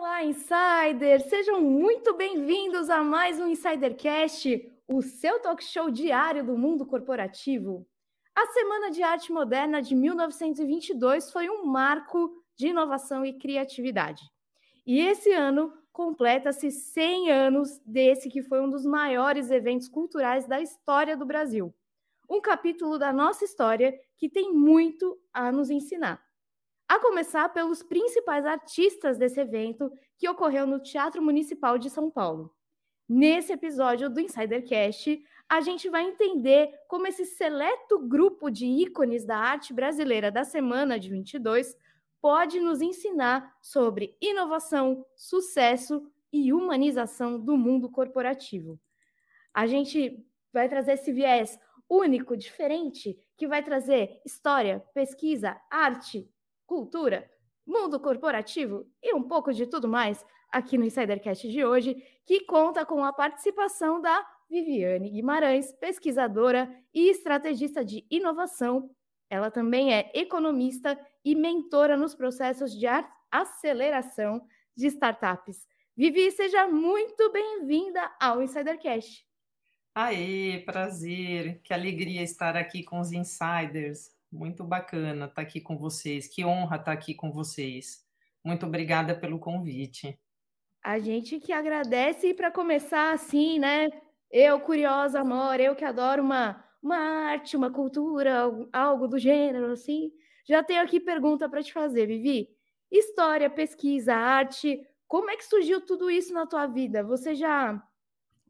Olá, insiders! Sejam muito bem-vindos a mais um Insidercast, o seu talk show diário do mundo corporativo. A Semana de Arte Moderna de 1922 foi um marco de inovação e criatividade. E esse ano completa-se 100 anos desse que foi um dos maiores eventos culturais da história do Brasil. Um capítulo da nossa história que tem muito a nos ensinar a começar pelos principais artistas desse evento que ocorreu no Teatro Municipal de São Paulo. Nesse episódio do Insidercast, a gente vai entender como esse seleto grupo de ícones da arte brasileira da semana de 22 pode nos ensinar sobre inovação, sucesso e humanização do mundo corporativo. A gente vai trazer esse viés único, diferente, que vai trazer história, pesquisa, arte, cultura, mundo corporativo e um pouco de tudo mais aqui no Insidercast de hoje, que conta com a participação da Viviane Guimarães, pesquisadora e estrategista de inovação. Ela também é economista e mentora nos processos de aceleração de startups. Vivi, seja muito bem-vinda ao Insidercast. Aê, prazer, que alegria estar aqui com os insiders. Muito bacana estar tá aqui com vocês. Que honra estar tá aqui com vocês. Muito obrigada pelo convite. A gente que agradece e para começar assim, né? Eu curiosa, amor, eu que adoro uma uma arte, uma cultura, algo do gênero assim. Já tenho aqui pergunta para te fazer, Vivi. História, pesquisa, arte, como é que surgiu tudo isso na tua vida? Você já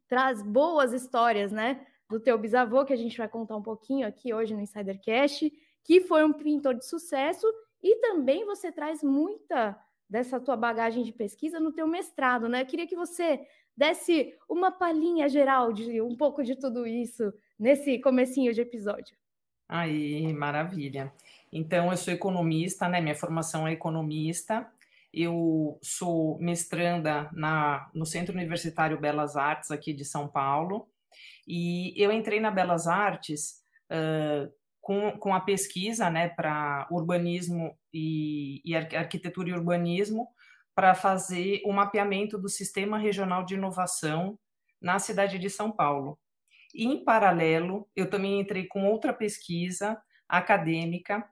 traz boas histórias, né? Do teu bisavô, que a gente vai contar um pouquinho aqui hoje no Insidercast que foi um pintor de sucesso e também você traz muita dessa tua bagagem de pesquisa no teu mestrado, né? Eu queria que você desse uma palhinha geral de um pouco de tudo isso nesse comecinho de episódio. Aí, maravilha. Então, eu sou economista, né? Minha formação é economista. Eu sou mestranda na, no Centro Universitário Belas Artes, aqui de São Paulo. E eu entrei na Belas Artes uh, com, com a pesquisa né, para urbanismo e, e arquitetura e urbanismo para fazer o mapeamento do Sistema Regional de Inovação na cidade de São Paulo. E, em paralelo, eu também entrei com outra pesquisa acadêmica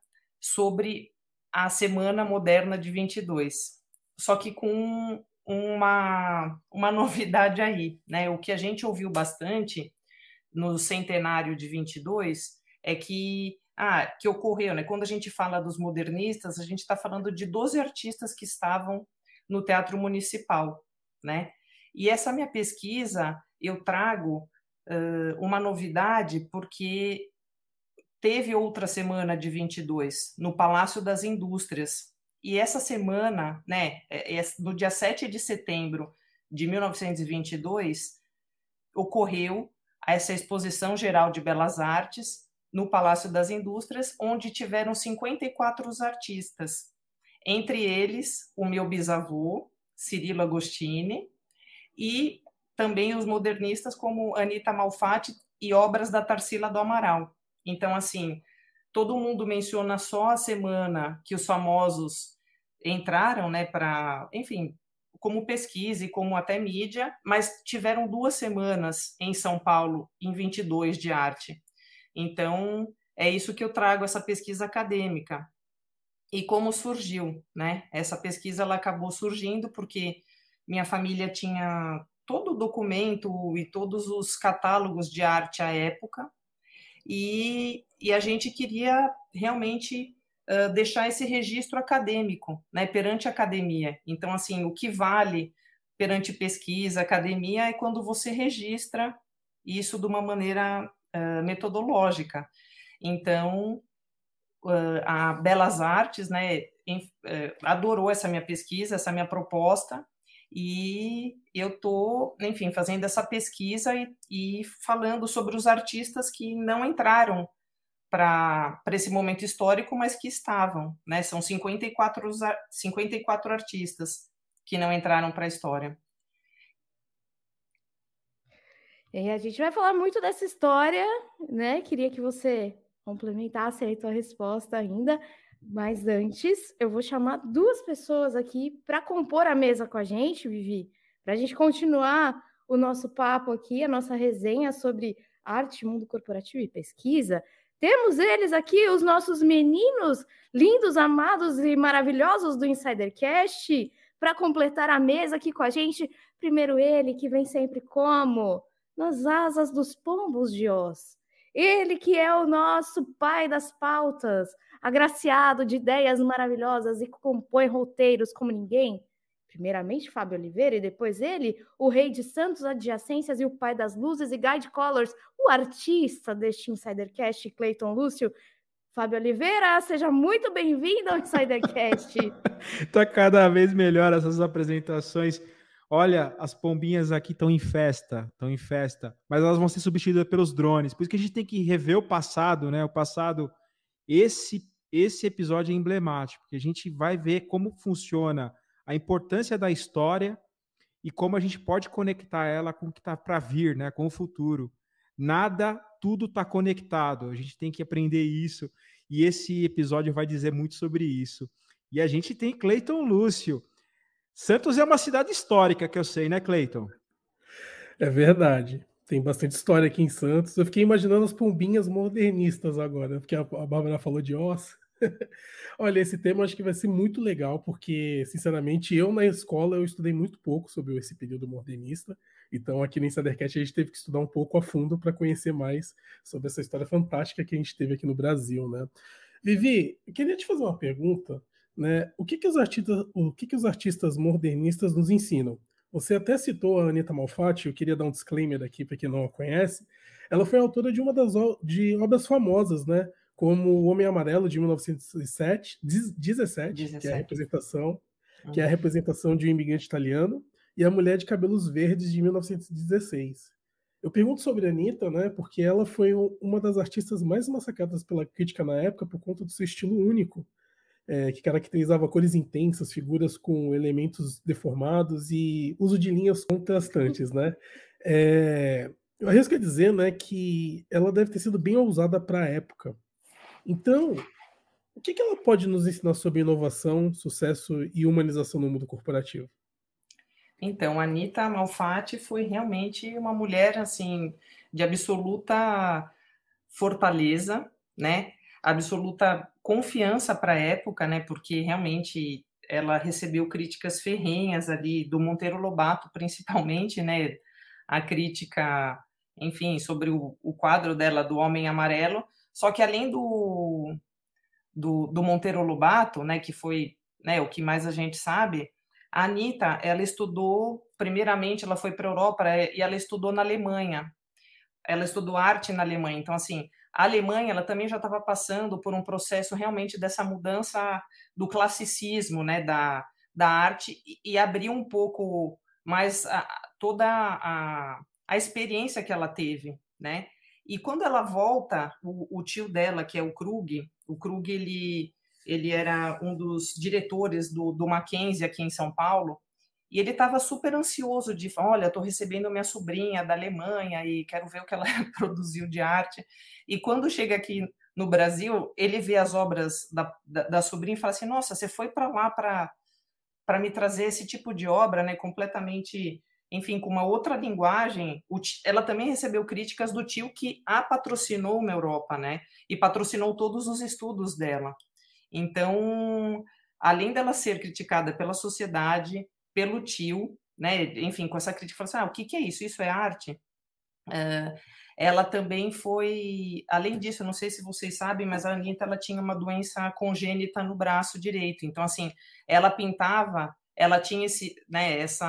sobre a Semana Moderna de 22, só que com uma, uma novidade aí, né? O que a gente ouviu bastante no centenário de 22 é que ah, que ocorreu, né? Quando a gente fala dos modernistas, a gente está falando de 12 artistas que estavam no Teatro Municipal, né? E essa minha pesquisa eu trago uh, uma novidade porque teve outra semana de 22 no Palácio das Indústrias. E essa semana, né, é, é, é, no dia 7 de setembro de 1922, ocorreu essa exposição geral de belas artes no Palácio das Indústrias, onde tiveram 54 artistas, entre eles o meu bisavô, Cirilo Agostini, e também os modernistas como Anita Malfatti e obras da Tarsila do Amaral. Então, assim, todo mundo menciona só a semana que os famosos entraram, né, para, enfim, como pesquisa e como até mídia, mas tiveram duas semanas em São Paulo, em 22 de arte. Então, é isso que eu trago essa pesquisa acadêmica. E como surgiu, né? Essa pesquisa ela acabou surgindo porque minha família tinha todo o documento e todos os catálogos de arte à época, e, e a gente queria realmente uh, deixar esse registro acadêmico, né, perante a academia. Então, assim, o que vale perante pesquisa, academia, é quando você registra isso de uma maneira eh, metodológica. Então, uh, a Belas Artes né, em, uh, eh, adorou essa minha pesquisa, essa minha proposta, e eu estou, enfim, fazendo essa pesquisa e, e, falando sobre os artistas que não entraram para esse momento histórico, mas que estavam. Né? São 54, 54 artistas que não entraram para a história. E a gente vai falar muito dessa história, né? Queria que você complementasse aí tua resposta ainda, mas antes eu vou chamar duas pessoas aqui para compor a mesa com a gente, Vivi, para a gente continuar o nosso papo aqui, a nossa resenha sobre arte, mundo corporativo e pesquisa. Temos eles aqui, os nossos meninos lindos, amados e maravilhosos do Insidercast, para completar a mesa aqui com a gente. Primeiro ele, que vem sempre como nas asas dos pombos de Oz. Ele que é o nosso pai das pautas, agraciado de ideias maravilhosas e que compõe roteiros como ninguém. Primeiramente Fábio Oliveira e depois ele, o rei de Santos adjacências e o pai das luzes e Guide Colors, o artista deste Insidercast, Clayton Lúcio. Fábio Oliveira, seja muito bem-vindo ao Insidercast. Está cada vez melhor essas apresentações olha, as pombinhas aqui estão em festa, estão em festa, mas elas vão ser substituídas pelos drones. Por isso que a gente tem que rever o passado, né? O passado, esse esse episódio é emblemático, porque a gente vai ver como funciona a importância da história e como a gente pode conectar ela com o que está para vir, né? Com o futuro. Nada, tudo está conectado. A gente tem que aprender isso e esse episódio vai dizer muito sobre isso. E a gente tem Cleiton Lúcio Santos é uma cidade histórica, que eu sei, né, Cleiton? É verdade. Tem bastante história aqui em Santos. Eu fiquei imaginando as pombinhas modernistas agora, porque a, Bárbara falou de Oz. Olha, esse tema acho que vai ser muito legal, porque, sinceramente, eu na escola eu estudei muito pouco sobre esse período modernista. Então, aqui no Insidercast, a gente teve que estudar um pouco a fundo para conhecer mais sobre essa história fantástica que a gente teve aqui no Brasil, né? Vivi, queria te fazer uma pergunta. Né? O, que, que, os artistas, o que, que os artistas modernistas nos ensinam? Você até citou a Anitta Malfatti, eu queria dar um disclaimer aqui para quem não a conhece. Ela foi autora de uma das de obras famosas, né? Como O Homem Amarelo, de 1917, que é a representação, ah. que é a representação de um imigrante italiano, e A Mulher de Cabelos Verdes, de 1916. Eu pergunto sobre a Anitta, né? Porque ela foi uma das artistas mais massacradas pela crítica na época por conta do seu estilo único, é, que caracterizava cores intensas, figuras com elementos deformados e uso de linhas contrastantes, né? É, eu arrisco a dizer, né, que ela deve ter sido bem ousada para a época. Então, o que, que ela pode nos ensinar sobre inovação, sucesso e humanização no mundo corporativo? Então, a Anitta Malfatti foi realmente uma mulher, assim, de absoluta fortaleza, né? absoluta confiança para a época, né? Porque realmente ela recebeu críticas ferrenhas ali do Monteiro Lobato, principalmente, né? A crítica, enfim, sobre o, o quadro dela do Homem Amarelo. Só que além do, do, do Monteiro Lobato, né? Que foi né, o que mais a gente sabe, a Anitta, ela estudou, primeiramente, ela foi para a Europa e ela estudou na Alemanha. Ela estudou arte na Alemanha. Então, assim, a Alemanha ela também já estava passando por um processo realmente dessa mudança do classicismo, né, da, da arte, e, e abriu um pouco mais a, toda a, a experiência que ela teve, né? E quando ela volta, o, o tio dela, que é o Krug, o Krug ele, ele era um dos diretores do, do Mackenzie aqui em São Paulo, e ele estava super ansioso de, olha, estou recebendo minha sobrinha da Alemanha e quero ver o que ela produziu de arte. E quando chega aqui no Brasil, ele vê as obras da, da, da sobrinha e fala assim, nossa, você foi para lá para me trazer esse tipo de obra, né, completamente, enfim, com uma outra linguagem. ela também recebeu críticas do tio que a patrocinou na Europa, né, e patrocinou todos os estudos dela. Então, além dela ser criticada pela sociedade, pelo tio, né? Enfim, com essa crítica, falou assim: ah, o que, que é isso? Isso é arte? Uh, ela também foi, além disso, eu não sei se vocês sabem, mas a Anitta ela tinha uma doença congênita no braço direito. Então, assim, ela pintava, ela tinha esse, né, essa.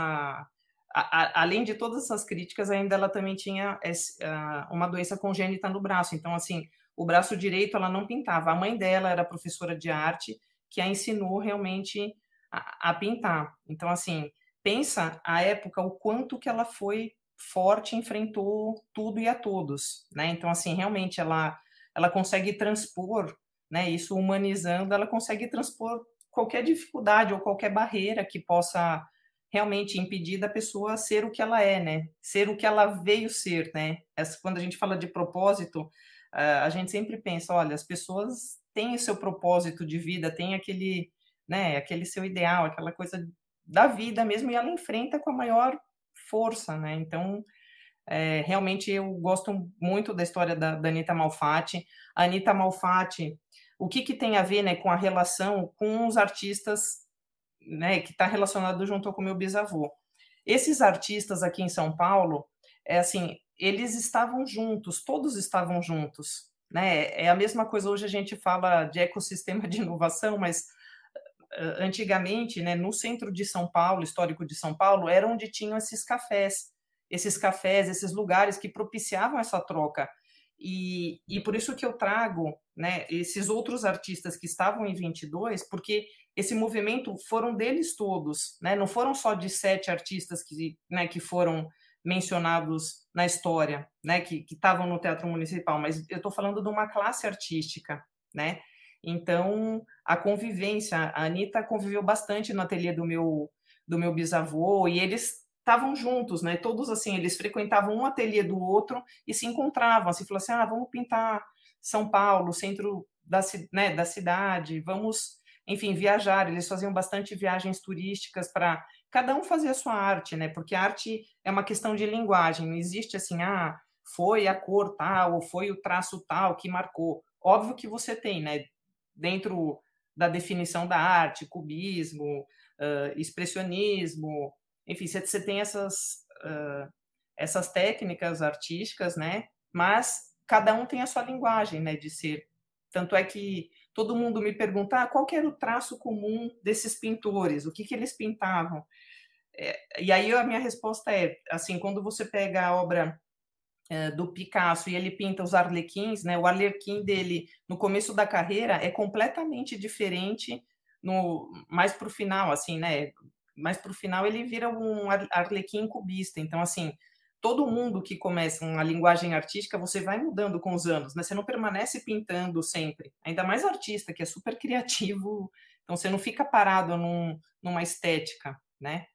A, a, além de todas essas críticas, ainda ela também tinha esse, ah, uma doença congênita no braço. Então, assim, o braço direito ela não pintava. A mãe dela era professora de arte, que a ensinou realmente a, a pintar. Então, assim, pensa a época, o quanto que ela foi forte, enfrentou tudo e a todos, né? Então, assim, realmente ela, ela consegue transpor, né? Isso humanizando, ela consegue transpor qualquer dificuldade ou qualquer barreira que possa realmente impedir da pessoa ser o que ela é, né? Ser o que ela veio ser, né? Essa, quando a gente fala de propósito, ah, a gente sempre pensa, olha, as pessoas têm o seu propósito de vida, tem aquele né? Aquele seu ideal, aquela coisa da vida mesmo, e ela enfrenta com a maior força, né? Então, é, realmente eu gosto muito da história da, da Anitta Malfatti. A Anitta Malfatti, o que, que tem a ver né, com a relação com os artistas né, que está relacionado junto com meu bisavô? Esses artistas aqui em São Paulo, é assim, eles estavam juntos, todos estavam juntos. Né? É a mesma coisa hoje a gente fala de ecossistema de inovação, mas antigamente, né, no centro de São Paulo, histórico de São Paulo, era onde tinham esses cafés, esses cafés, esses lugares que propiciavam essa troca. E, e por isso que eu trago né, esses outros artistas que estavam em 22, porque esse movimento foram deles todos, né, não foram só de sete artistas que, né, que foram mencionados na história, né, que estavam no Teatro Municipal, mas eu estou falando de uma classe artística, né, então, a convivência, a Anitta conviveu bastante no ateliê do meu, do meu bisavô, e eles estavam juntos, né? Todos assim, eles frequentavam um ateliê do outro e se encontravam, assim, falavam assim: "Ah, vamos pintar São Paulo, centro da, né, da cidade, vamos, enfim, viajar". Eles faziam bastante viagens turísticas para cada um fazer a sua arte, né? Porque arte é uma questão de linguagem, não existe assim, ah, foi a cor tal ou foi o traço tal que marcou. Óbvio que você tem, né? dentro da definição da arte, cubismo, uh, expressionismo, enfim, você tem essas, uh, essas técnicas artísticas, né? Mas cada um tem a sua linguagem, né, de ser. Tanto é que todo mundo me pergunta ah, qual era o traço comum desses pintores, o que, que eles pintavam. É, e aí a minha resposta é, assim, quando você pega a obra eh, do Picasso e ele pinta os arlequins, né? O arlequim uhum. dele no começo da carreira é completamente diferente no mais para o final, assim, né? Mas para o final ele vira um arlequim cubista. Então, assim, todo mundo que começa uma linguagem artística, você vai mudando com os anos, né? Você não permanece pintando sempre. Ainda mais artista, que é super criativo. Então, você não fica parado num, numa estética, né?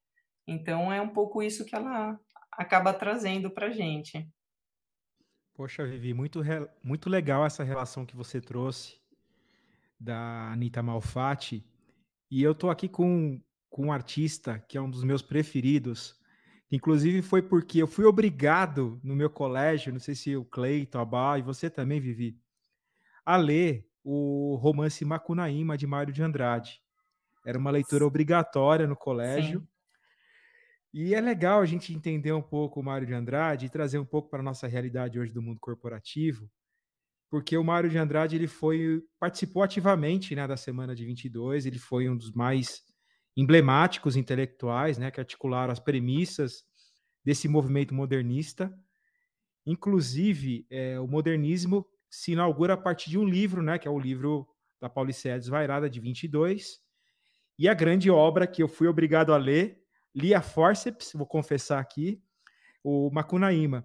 Então, é um pouco isso que ela acaba trazendo para gente. Poxa, Vivi, muito, re... muito legal essa relação que você trouxe da Anitta Malfatti. E eu tô aqui com, com um artista que é um dos meus preferidos. Inclusive foi porque eu fui obrigado no meu colégio, não sei se o Cleiton, a Bá e você também, Vivi, a ler o romance Macunaíma de Mário de Andrade. Era uma leitura obrigatória no colégio. Sim. E é legal a gente entender um pouco o Mário de Andrade e trazer um pouco para a nossa realidade hoje do mundo corporativo, porque o Mário de Andrade ele foi participou ativamente né, da semana de 22, ele foi um dos mais emblemáticos intelectuais né, que articularam as premissas desse movimento modernista. Inclusive, é, o modernismo se inaugura a partir de um livro, né, que é o livro da Paulicéia Desvairada, de 22, e a grande obra que eu fui obrigado a ler li a forceps, vou confessar aqui, o Macunaíma.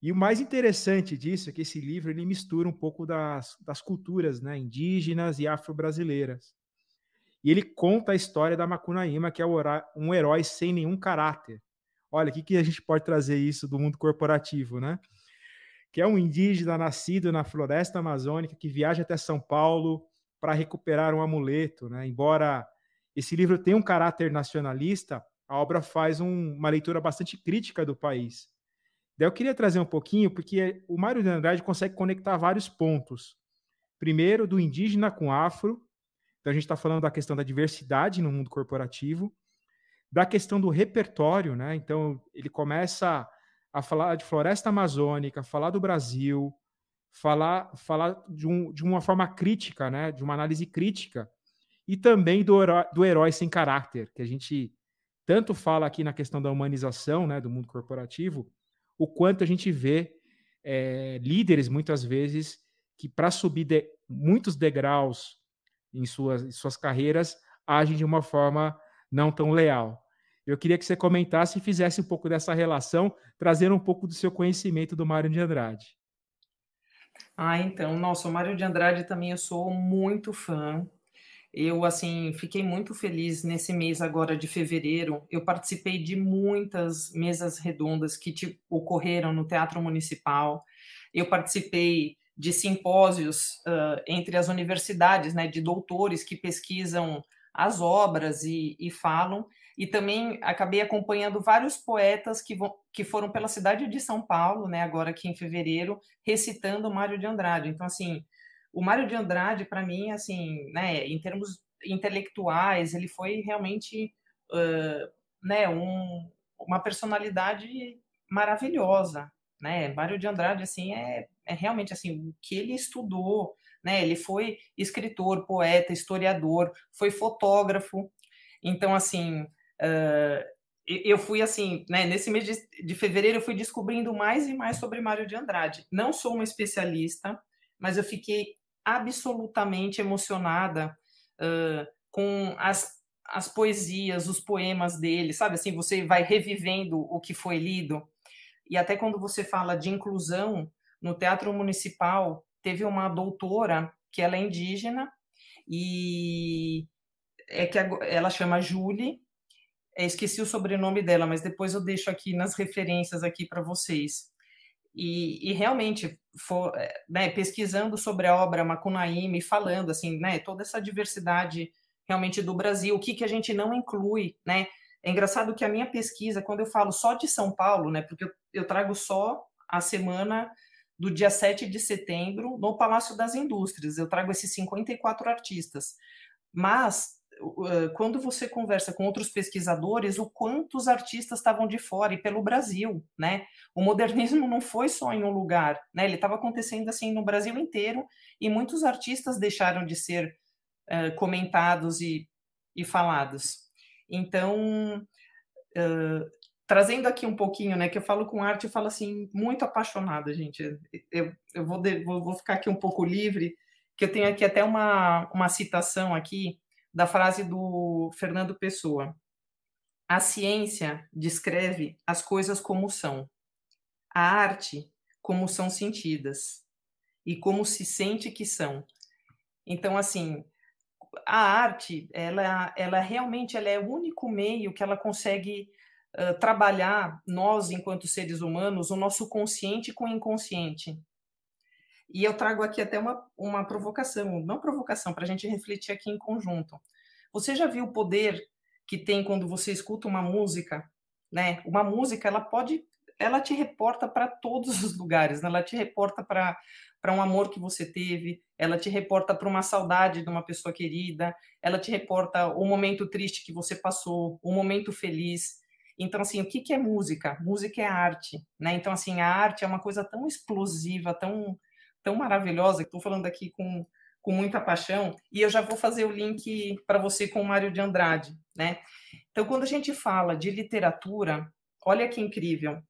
E o mais interessante disso é que esse livro ele mistura um pouco das, das culturas né, indígenas e afro-brasileiras. E ele conta a história da Macunaíma, que é um herói sem nenhum caráter. Olha, o que, que a gente pode trazer isso do mundo corporativo, né? Que é um indígena nascido na floresta amazônica que viaja até São Paulo para recuperar um amuleto, né? Embora esse livro tenha um caráter nacionalista, a obra faz um, uma leitura bastante crítica do país. Daí eu queria trazer um pouquinho, porque o Mário de Andrade consegue conectar vários pontos. Primeiro, do indígena com afro. Então, a gente está falando da questão da diversidade no mundo corporativo, da questão do repertório, né? Então, ele começa a falar de floresta amazônica, falar do Brasil, falar, falar de, um, de uma forma crítica, né? de uma análise crítica, e também do, do herói sem caráter, que a gente tanto fala aqui na questão da humanização né, do mundo corporativo, o quanto a gente vê é, líderes, muitas vezes, que para subir de, muitos degraus em suas, em suas carreiras, agem de uma forma não tão leal. Eu queria que você comentasse e fizesse um pouco dessa relação, trazendo um pouco do seu conhecimento do Mário de Andrade. Ah, então, nossa, o Mário de Andrade também eu sou muito fã. Eu, assim, fiquei muito feliz nesse mês agora de fevereiro. Eu participei de muitas mesas redondas que te, ocorreram no Teatro Municipal. Eu participei de simpósios uh, entre as universidades, né, de doutores que pesquisam as obras e, e falam. E também acabei acompanhando vários poetas que, vão, que foram pela cidade de São Paulo, né, agora aqui em fevereiro, recitando Mário de Andrade. Então, assim, o Mário de Andrade, para mim, assim, né, em termos intelectuais, ele foi realmente uh, né, um, uma personalidade maravilhosa, né? Mário de Andrade, assim, é, é realmente, assim, o que ele estudou, né? Ele foi escritor, poeta, historiador, foi fotógrafo. Então, assim, uh, eu fui, assim, né, nesse mês de, de fevereiro eu fui descobrindo mais e mais sobre Mário de Andrade. Não sou uma especialista, mas eu fiquei absolutamente emocionada uh, com as, as poesias, os poemas dele, sabe? Assim, você vai revivendo o que foi lido. E até quando você fala de inclusão, no Teatro Municipal teve uma doutora que ela é indígena e é que ela chama Julie. esqueci o sobrenome dela, mas depois eu deixo aqui nas referências aqui para vocês. E, e realmente, for, eh, né, pesquisando sobre a obra Macunaíma e falando, assim, né, toda essa diversidade realmente do Brasil, o que, que a gente não inclui, né? É engraçado que a minha pesquisa, quando eu falo só de São Paulo, né, porque eu, eu trago só a semana do dia 7 de setembro no Palácio das Indústrias, eu trago esses 54 artistas. Mas eh, quando você conversa com outros pesquisadores, o quantos artistas estavam de fora e pelo Brasil, né? O modernismo não foi só em um lugar, né? Ele estava acontecendo assim no Brasil inteiro e muitos artistas deixaram de ser uh, comentados e, e falados. Então, uh, trazendo aqui um pouquinho, né? Que eu falo com arte, eu falo assim muito apaixonada, gente. Eu, eu vou, de, vou, vou ficar aqui um pouco livre, que eu tenho aqui até uma, uma citação aqui da frase do Fernando Pessoa. A ciência descreve as coisas como são, a arte como são sentidas e como se sente que são. Então, assim, a arte, ela, ela realmente ela é o único meio que ela consegue uh, trabalhar nós, enquanto seres humanos, o nosso consciente com o inconsciente. E eu trago aqui até uma, uma provocação, não provocação, para a gente refletir aqui em conjunto. Você já viu o poder que tem quando você escuta uma música, né? Uma música, ela pode, ela te reporta para todos os lugares, né? ela te reporta para para um amor que você teve, ela te reporta para uma saudade de uma pessoa querida, ela te reporta o momento triste que você passou, o momento feliz. Então, assim, o que, que é música? Música é arte, né? Então, assim, a arte é uma coisa tão explosiva, tão tão maravilhosa, que estou falando aqui com, com muita paixão, e eu já vou fazer o link para você com o Mário de Andrade, né? Então, quando a gente fala de literatura, olha que incrível.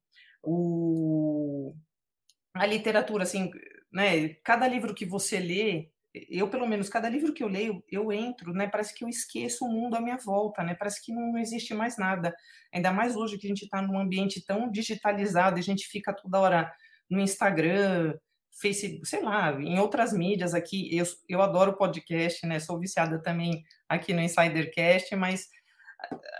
O... A literatura, assim, né? Cada livro que você lê, eu pelo menos cada livro que eu leio eu entro né parece que eu esqueço o mundo à minha volta né parece que não, não existe mais nada ainda mais hoje que a gente está num ambiente tão digitalizado a gente fica toda hora no Instagram Facebook, sei lá, em outras mídias aqui. Eu, eu adoro podcast, né? Sou viciada também aqui no Insidercast, mas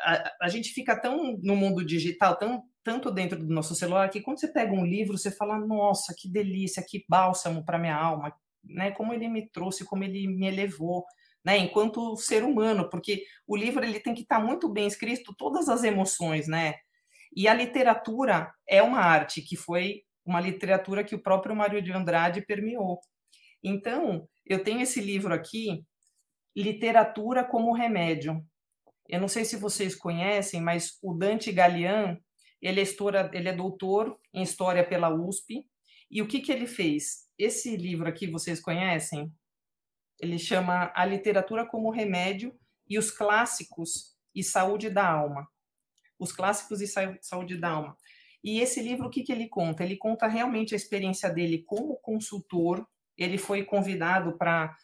a, a, a gente fica tão no mundo digital, tão tanto dentro do nosso celular que quando você pega um livro, você fala: "Nossa, que delícia, que bálsamo para minha alma", né? Como ele me trouxe, como ele me elevou. Né, enquanto ser humano, porque o livro ele tem que estar tá muito bem escrito, todas as emoções, né? E a literatura é uma arte que foi uma literatura que o próprio Mário de Andrade permeou. Então, eu tenho esse livro aqui, Literatura como Remédio. Eu não sei se vocês conhecem, mas o Dante Galian ele é, história, ele é doutor em História pela USP, e o que, que ele fez? Esse livro aqui, vocês conhecem? Ele chama A Literatura como Remédio e os Clássicos e Saúde da Alma. Os Clássicos e Saúde da Alma. E esse livro, o que, que ele conta? Ele conta realmente a experiência dele como consultor. Ele foi convidado para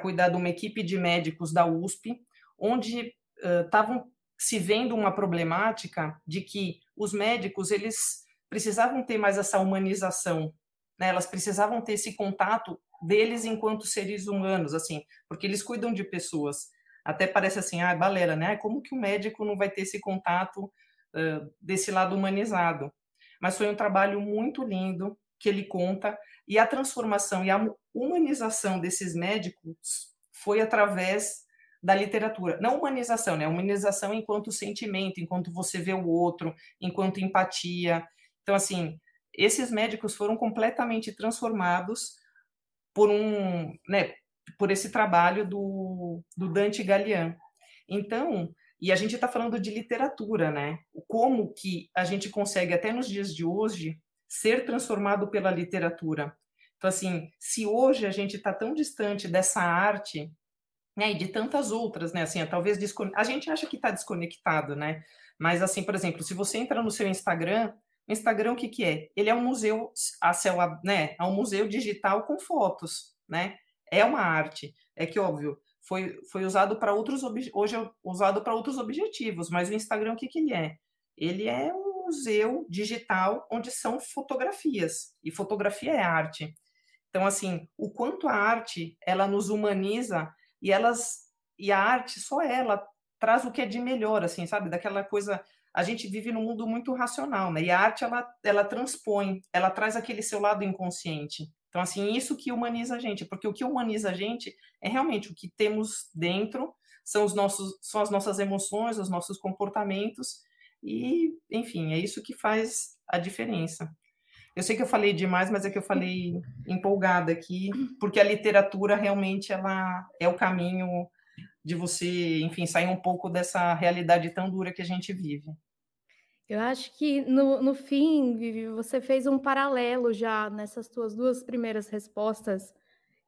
cuidar de uma equipe de médicos da USP, onde estavam uh, se vendo uma problemática de que os médicos eles precisavam ter mais essa humanização, né? elas precisavam ter esse contato deles enquanto seres humanos, assim, porque eles cuidam de pessoas. Até parece assim, ah, balera, né? Como que o médico não vai ter esse contato desse lado humanizado. Mas foi um trabalho muito lindo que ele conta e a transformação e a humanização desses médicos foi através da literatura. Não humanização, né? Humanização enquanto sentimento, enquanto você vê o outro, enquanto empatia. Então, assim, esses médicos foram completamente transformados por um, né, por esse trabalho do, do Dante Galian. Então, e a gente está falando de literatura, né? Como que a gente consegue, até nos dias de hoje, ser transformado pela literatura. Então, assim, se hoje a gente está tão distante dessa arte, né, e de tantas outras, né, assim, é talvez descone... a gente acha que está desconectado, né, mas, assim, por exemplo, se você entra no seu Instagram, o Instagram o que que é? Ele é um museu, a céu, né, é um museu digital com fotos, né, é uma arte, é que, óbvio, foi, foi usado para outros hoje é usado para outros objetivos, mas o Instagram o que, que ele é? Ele é um museu digital onde são fotografias e fotografia é arte. Então assim, o quanto a arte ela nos humaniza e elas e a arte só ela traz o que é de melhor, assim, sabe? Daquela coisa a gente vive num mundo muito racional, né? E a arte ela, ela transpõe, ela traz aquele seu lado inconsciente. Então, assim, isso que humaniza a gente, porque o que humaniza a gente é realmente o que temos dentro, são, os nossos, são as nossas emoções, os nossos comportamentos, e, enfim, é isso que faz a diferença. Eu sei que eu falei demais, mas é que eu falei empolgada aqui, porque a literatura realmente ela é o caminho de você, enfim, sair um pouco dessa realidade tão dura que a gente vive. Eu acho que no, no fim, Vivi, você fez um paralelo já nessas tuas duas primeiras respostas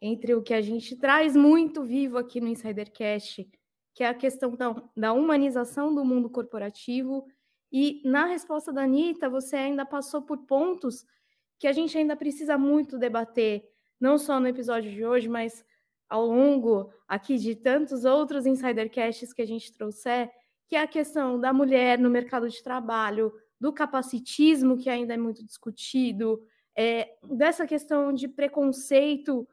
entre o que a gente traz muito vivo aqui no Insidercast, que é a questão da, da humanização do mundo corporativo, e na resposta da Anitta, você ainda passou por pontos que a gente ainda precisa muito debater, não só no episódio de hoje, mas ao longo aqui de tantos outros Insidercasts que a gente trouxer, que é a questão da mulher no mercado de trabalho, do capacitismo, que ainda é muito discutido, é, dessa questão de preconceito,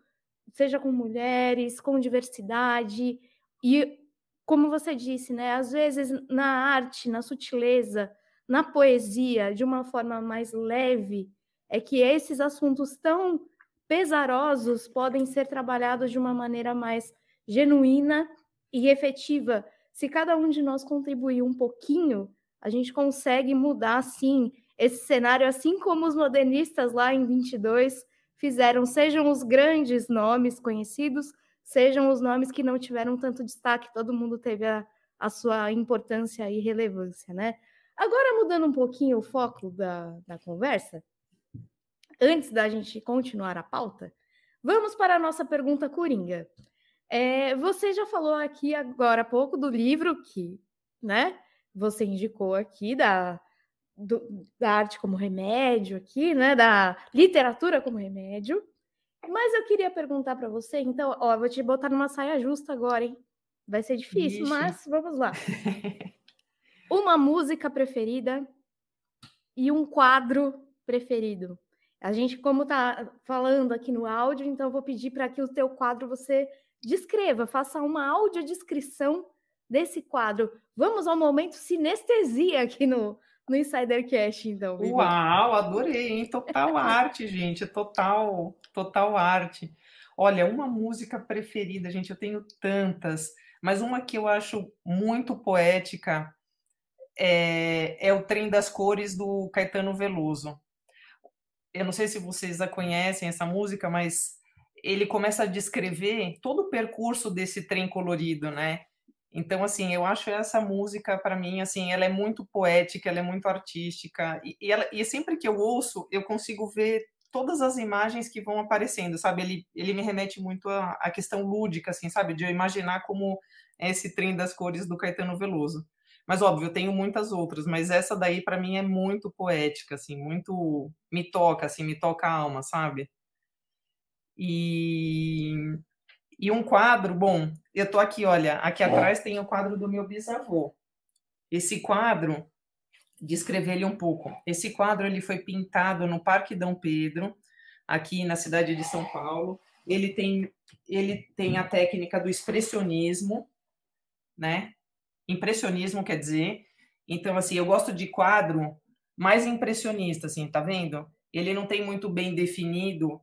seja com mulheres, com diversidade, e como você disse, né, às vezes na arte, na sutileza, na poesia, de uma forma mais leve, é que esses assuntos tão pesarosos podem ser trabalhados de uma maneira mais genuína e efetiva se cada um de nós contribuir um pouquinho, a gente consegue mudar, sim, esse cenário, assim como os modernistas lá em 22 fizeram, sejam os grandes nomes conhecidos, sejam os nomes que não tiveram tanto destaque, todo mundo teve a, a sua importância e relevância, né? Agora, mudando um pouquinho o foco da, da conversa, antes da gente continuar a pauta, vamos para a nossa pergunta coringa. É, você já falou aqui agora há pouco do livro que, né? Você indicou aqui da, do, da arte como remédio aqui, né? Da literatura como remédio. Mas eu queria perguntar para você, então, ó, vou te botar numa saia justa agora, hein? Vai ser difícil, Ixi. mas vamos lá. Uma música preferida e um quadro preferido. A gente, como tá falando aqui no áudio, então vou pedir para que o teu quadro você descreva, faça uma audiodescrição desse quadro. Vamos ao momento sinestesia aqui no, no Insidercast, então. Vivi. Uau, adorei, hein? Total arte, gente, total, total arte. Olha, uma música preferida, gente, eu tenho tantas, mas uma que eu acho muito poética é, é o Trem das Cores do Caetano Veloso. Eu não sei se vocês a conhecem essa música, mas ele começa a descrever todo o percurso desse trem colorido, né? Então, assim, eu acho essa música, para mim, assim, ela é muito poética, ela é muito artística, e, e, ela, e sempre que eu ouço, eu consigo ver todas as imagens que vão aparecendo, sabe? Ele, ele me remete muito à, questão lúdica, assim, sabe? De eu imaginar como é esse trem das cores do Caetano Veloso. Mas, óbvio, eu tenho muitas outras, mas essa daí, para mim, é muito poética, assim, muito... me toca, assim, me toca a alma, sabe? E, e um quadro, bom, eu tô aqui, olha, aqui atrás tem o quadro do meu bisavô. Esse quadro, descrever ele um pouco. Esse quadro ele foi pintado no Parque Dom Pedro, aqui na cidade de São Paulo. Ele tem ele tem a técnica do expressionismo, né? Impressionismo quer dizer. Então assim, eu gosto de quadro mais impressionista assim, tá vendo? Ele não tem muito bem definido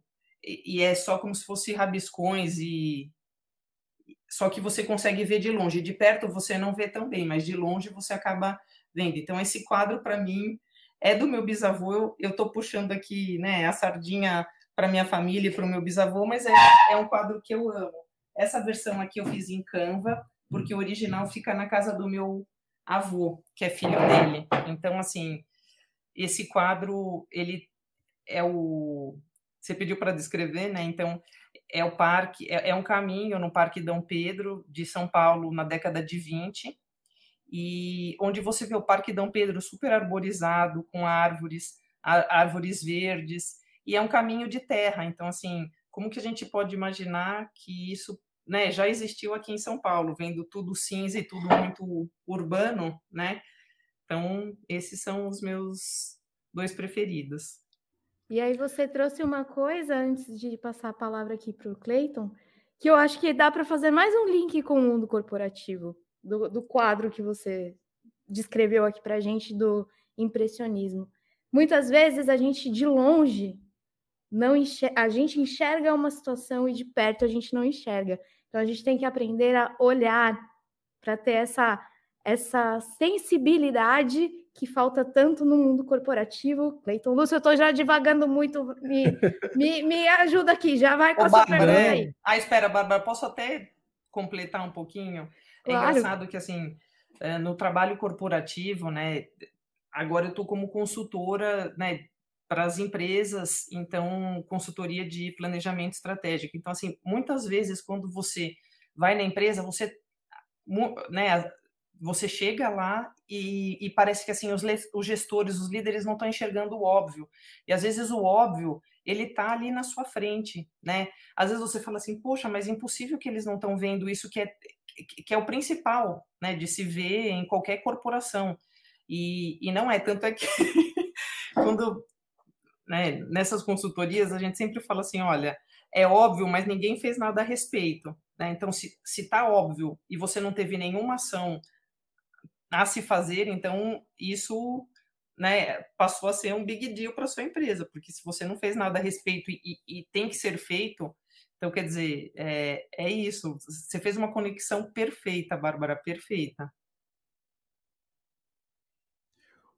e é só como se fosse rabiscões e só que você consegue ver de longe, de perto você não vê tão bem, mas de longe você acaba vendo. Então esse quadro para mim é do meu bisavô. Eu estou puxando aqui, né, a sardinha para minha família e para o meu bisavô, mas é, é um quadro que eu amo. Essa versão aqui eu fiz em Canva, porque o original fica na casa do meu avô, que é filho dele. Então assim, esse quadro ele é o você pediu para descrever, né? Então é o parque, é, é, um caminho no Parque Dom Pedro de São Paulo na década de 20 e onde você vê o Parque Dom Pedro super arborizado com árvores, árvores verdes e é um caminho de terra. Então assim, como que a gente pode imaginar que isso né, já existiu aqui em São Paulo, vendo tudo cinza e tudo muito urbano, né? Então, esses são os meus dois preferidos. E aí você trouxe uma coisa antes de passar a palavra aqui para o Cleiton, que eu acho que dá para fazer mais um link com o mundo corporativo, do, do quadro que você descreveu aqui para a gente do impressionismo. Muitas vezes a gente de longe não enxerga, a gente enxerga uma situação e de perto a gente não enxerga. Então a gente tem que aprender a olhar para ter essa essa sensibilidade que falta tanto no mundo corporativo. Cleiton Lúcio, eu estou já divagando muito, me, me, me, ajuda aqui, já vai com Ô, a sua Bárbara, pergunta né? aí. Ah, espera, Bárbara, posso até completar um pouquinho? É claro. É engraçado que, assim, é, no trabalho corporativo, né, agora eu estou como consultora, né, para as empresas, então, consultoria de planejamento estratégico. Então, assim, muitas vezes, quando você vai na empresa, você né, você chega lá e, e parece que assim os, os, gestores, os líderes não estão enxergando o óbvio. E às vezes o óbvio ele está ali na sua frente, né? Às vezes você fala assim, poxa, mas é impossível que eles não estão vendo isso que é que é o principal, né? De se ver em qualquer corporação. E, e não é tanto é que quando né, nessas consultorias a gente sempre fala assim, olha, é óbvio, mas ninguém fez nada a respeito. Né? Então, se está óbvio e você não teve nenhuma ação a se fazer, então isso né, passou a ser um big deal para sua empresa, porque se você não fez nada a respeito e, e tem que ser feito, então quer dizer, é, é isso. Você fez uma conexão perfeita, Bárbara, perfeita.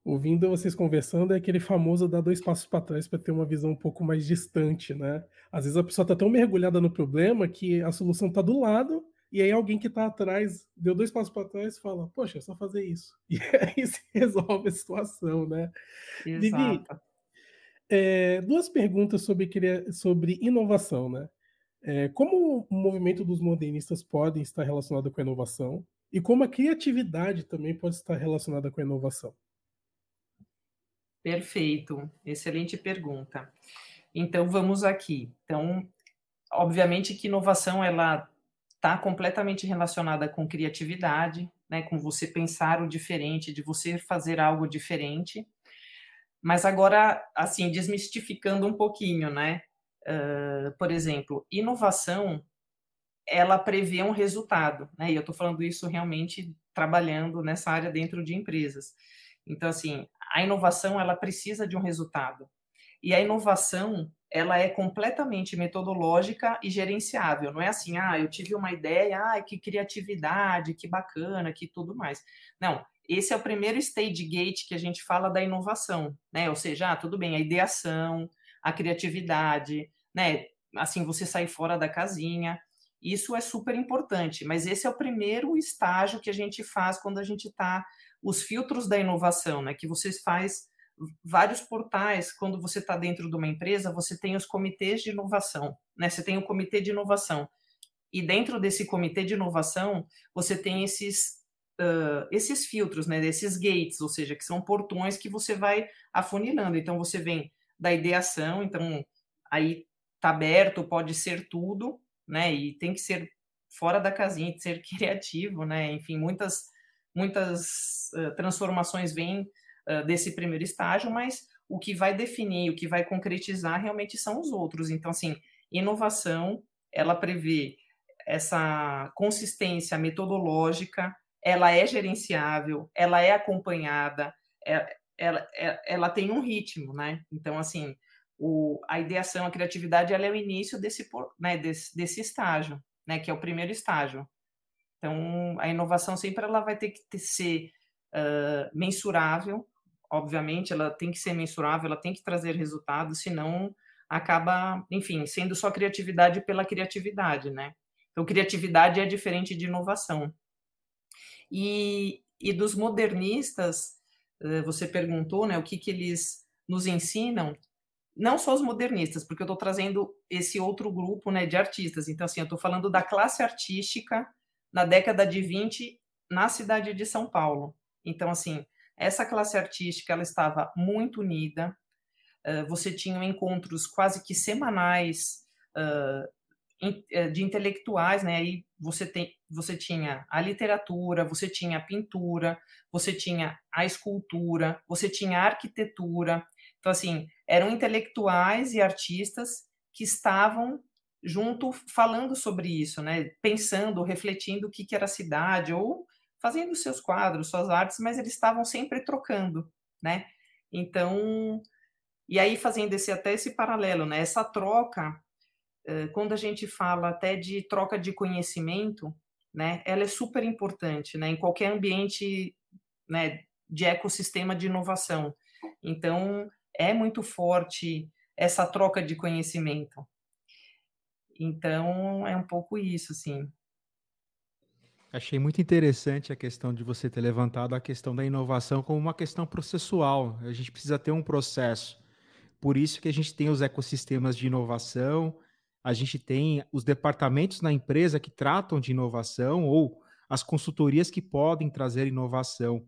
Ouvindo vocês conversando, é aquele famoso dar dois passos para trás para ter uma visão um pouco mais distante, né? Às vezes a pessoa está tão mergulhada no problema que a solução está do lado e aí alguém que está atrás, deu dois passos para trás, fala, poxa, é só fazer isso. E aí se resolve a situação, né? Exato. é, duas perguntas sobre, sobre inovação, né? É, como o movimento dos modernistas pode estar relacionado com a inovação e como a criatividade também pode estar relacionada com a inovação? Perfeito, excelente pergunta. Então vamos aqui. Então, obviamente que inovação ela está completamente relacionada com criatividade, né, com você pensar o diferente, de você fazer algo diferente. Mas agora, assim, desmistificando um pouquinho, né? Uh, por exemplo, inovação, ela prevê um resultado, né? E eu estou falando isso realmente trabalhando nessa área dentro de empresas. Então, assim, a inovação, ela precisa de um resultado. E a inovação, ela é completamente metodológica e gerenciável. Não é assim, ah, eu tive uma ideia, ah, que criatividade, que bacana, que tudo mais. Não, esse é o primeiro stage gate que a gente fala da inovação, né? Ou seja, ah, tudo bem, a ideação, a criatividade, né? Assim, você sair fora da casinha. Isso é super importante, mas esse é o primeiro estágio que a gente faz quando a gente está os filtros da inovação, né? Que vocês faz vários portais, quando você está dentro de uma empresa, você tem os comitês de inovação, né? Você tem o um comitê de inovação. E dentro desse comitê de inovação, você tem esses, uh, esses filtros, né? Esses gates, ou seja, que são portões que você vai afunilando. Então, você vem da ideação, então aí tá aberto, pode ser tudo, né? E tem que ser fora da casinha, de ser criativo, né? Enfim, muitas, muitas uh, transformações vêm desse primeiro estágio, mas o que vai definir, o que vai concretizar realmente são os outros. Então, assim, inovação, ela prevê essa consistência metodológica, ela é gerenciável, ela é acompanhada, é, ela, ela, é, ela tem um ritmo, né? Então, assim, o, a ideação, a criatividade, ela é o início desse, né, desse, desse estágio, né, que é o primeiro estágio. Então, a inovação sempre ela vai ter que ter, ser uh, mensurável, obviamente, ela tem que ser mensurável, ela tem que trazer resultados, senão acaba, enfim, sendo só criatividade pela criatividade, né? Então, criatividade é diferente de inovação. E, e dos modernistas, eh, você perguntou, né, o que, que eles nos ensinam, não só os modernistas, porque eu estou trazendo esse outro grupo né, de artistas. Então, assim, eu estou falando da classe artística na década de 20 na cidade de São Paulo. Então, assim, essa classe artística ela estava muito unida. Você tinha encontros quase que semanais eh, de intelectuais, né? Aí você tem, você tinha a literatura, você tinha a pintura, você tinha a escultura, você tinha a arquitetura. Então assim, eram intelectuais e artistas que estavam junto falando sobre isso, né? Pensando, refletindo o que que era a cidade ou fazendo seus quadros, suas artes, mas eles estavam sempre trocando, né? Então, e aí fazendo esse até esse paralelo, né? Essa troca, eh, quando a gente fala até de troca de conhecimento, né? Ela é super importante, né? Em qualquer ambiente, né? De ecossistema de inovação. Então, é muito forte essa troca de conhecimento. Então, é um pouco isso, assim. Achei muito interessante a questão de você ter levantado a questão da inovação como uma questão processual. A gente precisa ter um processo. Por isso que a gente tem os ecossistemas de inovação, a gente tem os departamentos na empresa que tratam de inovação ou as consultorias que podem trazer inovação.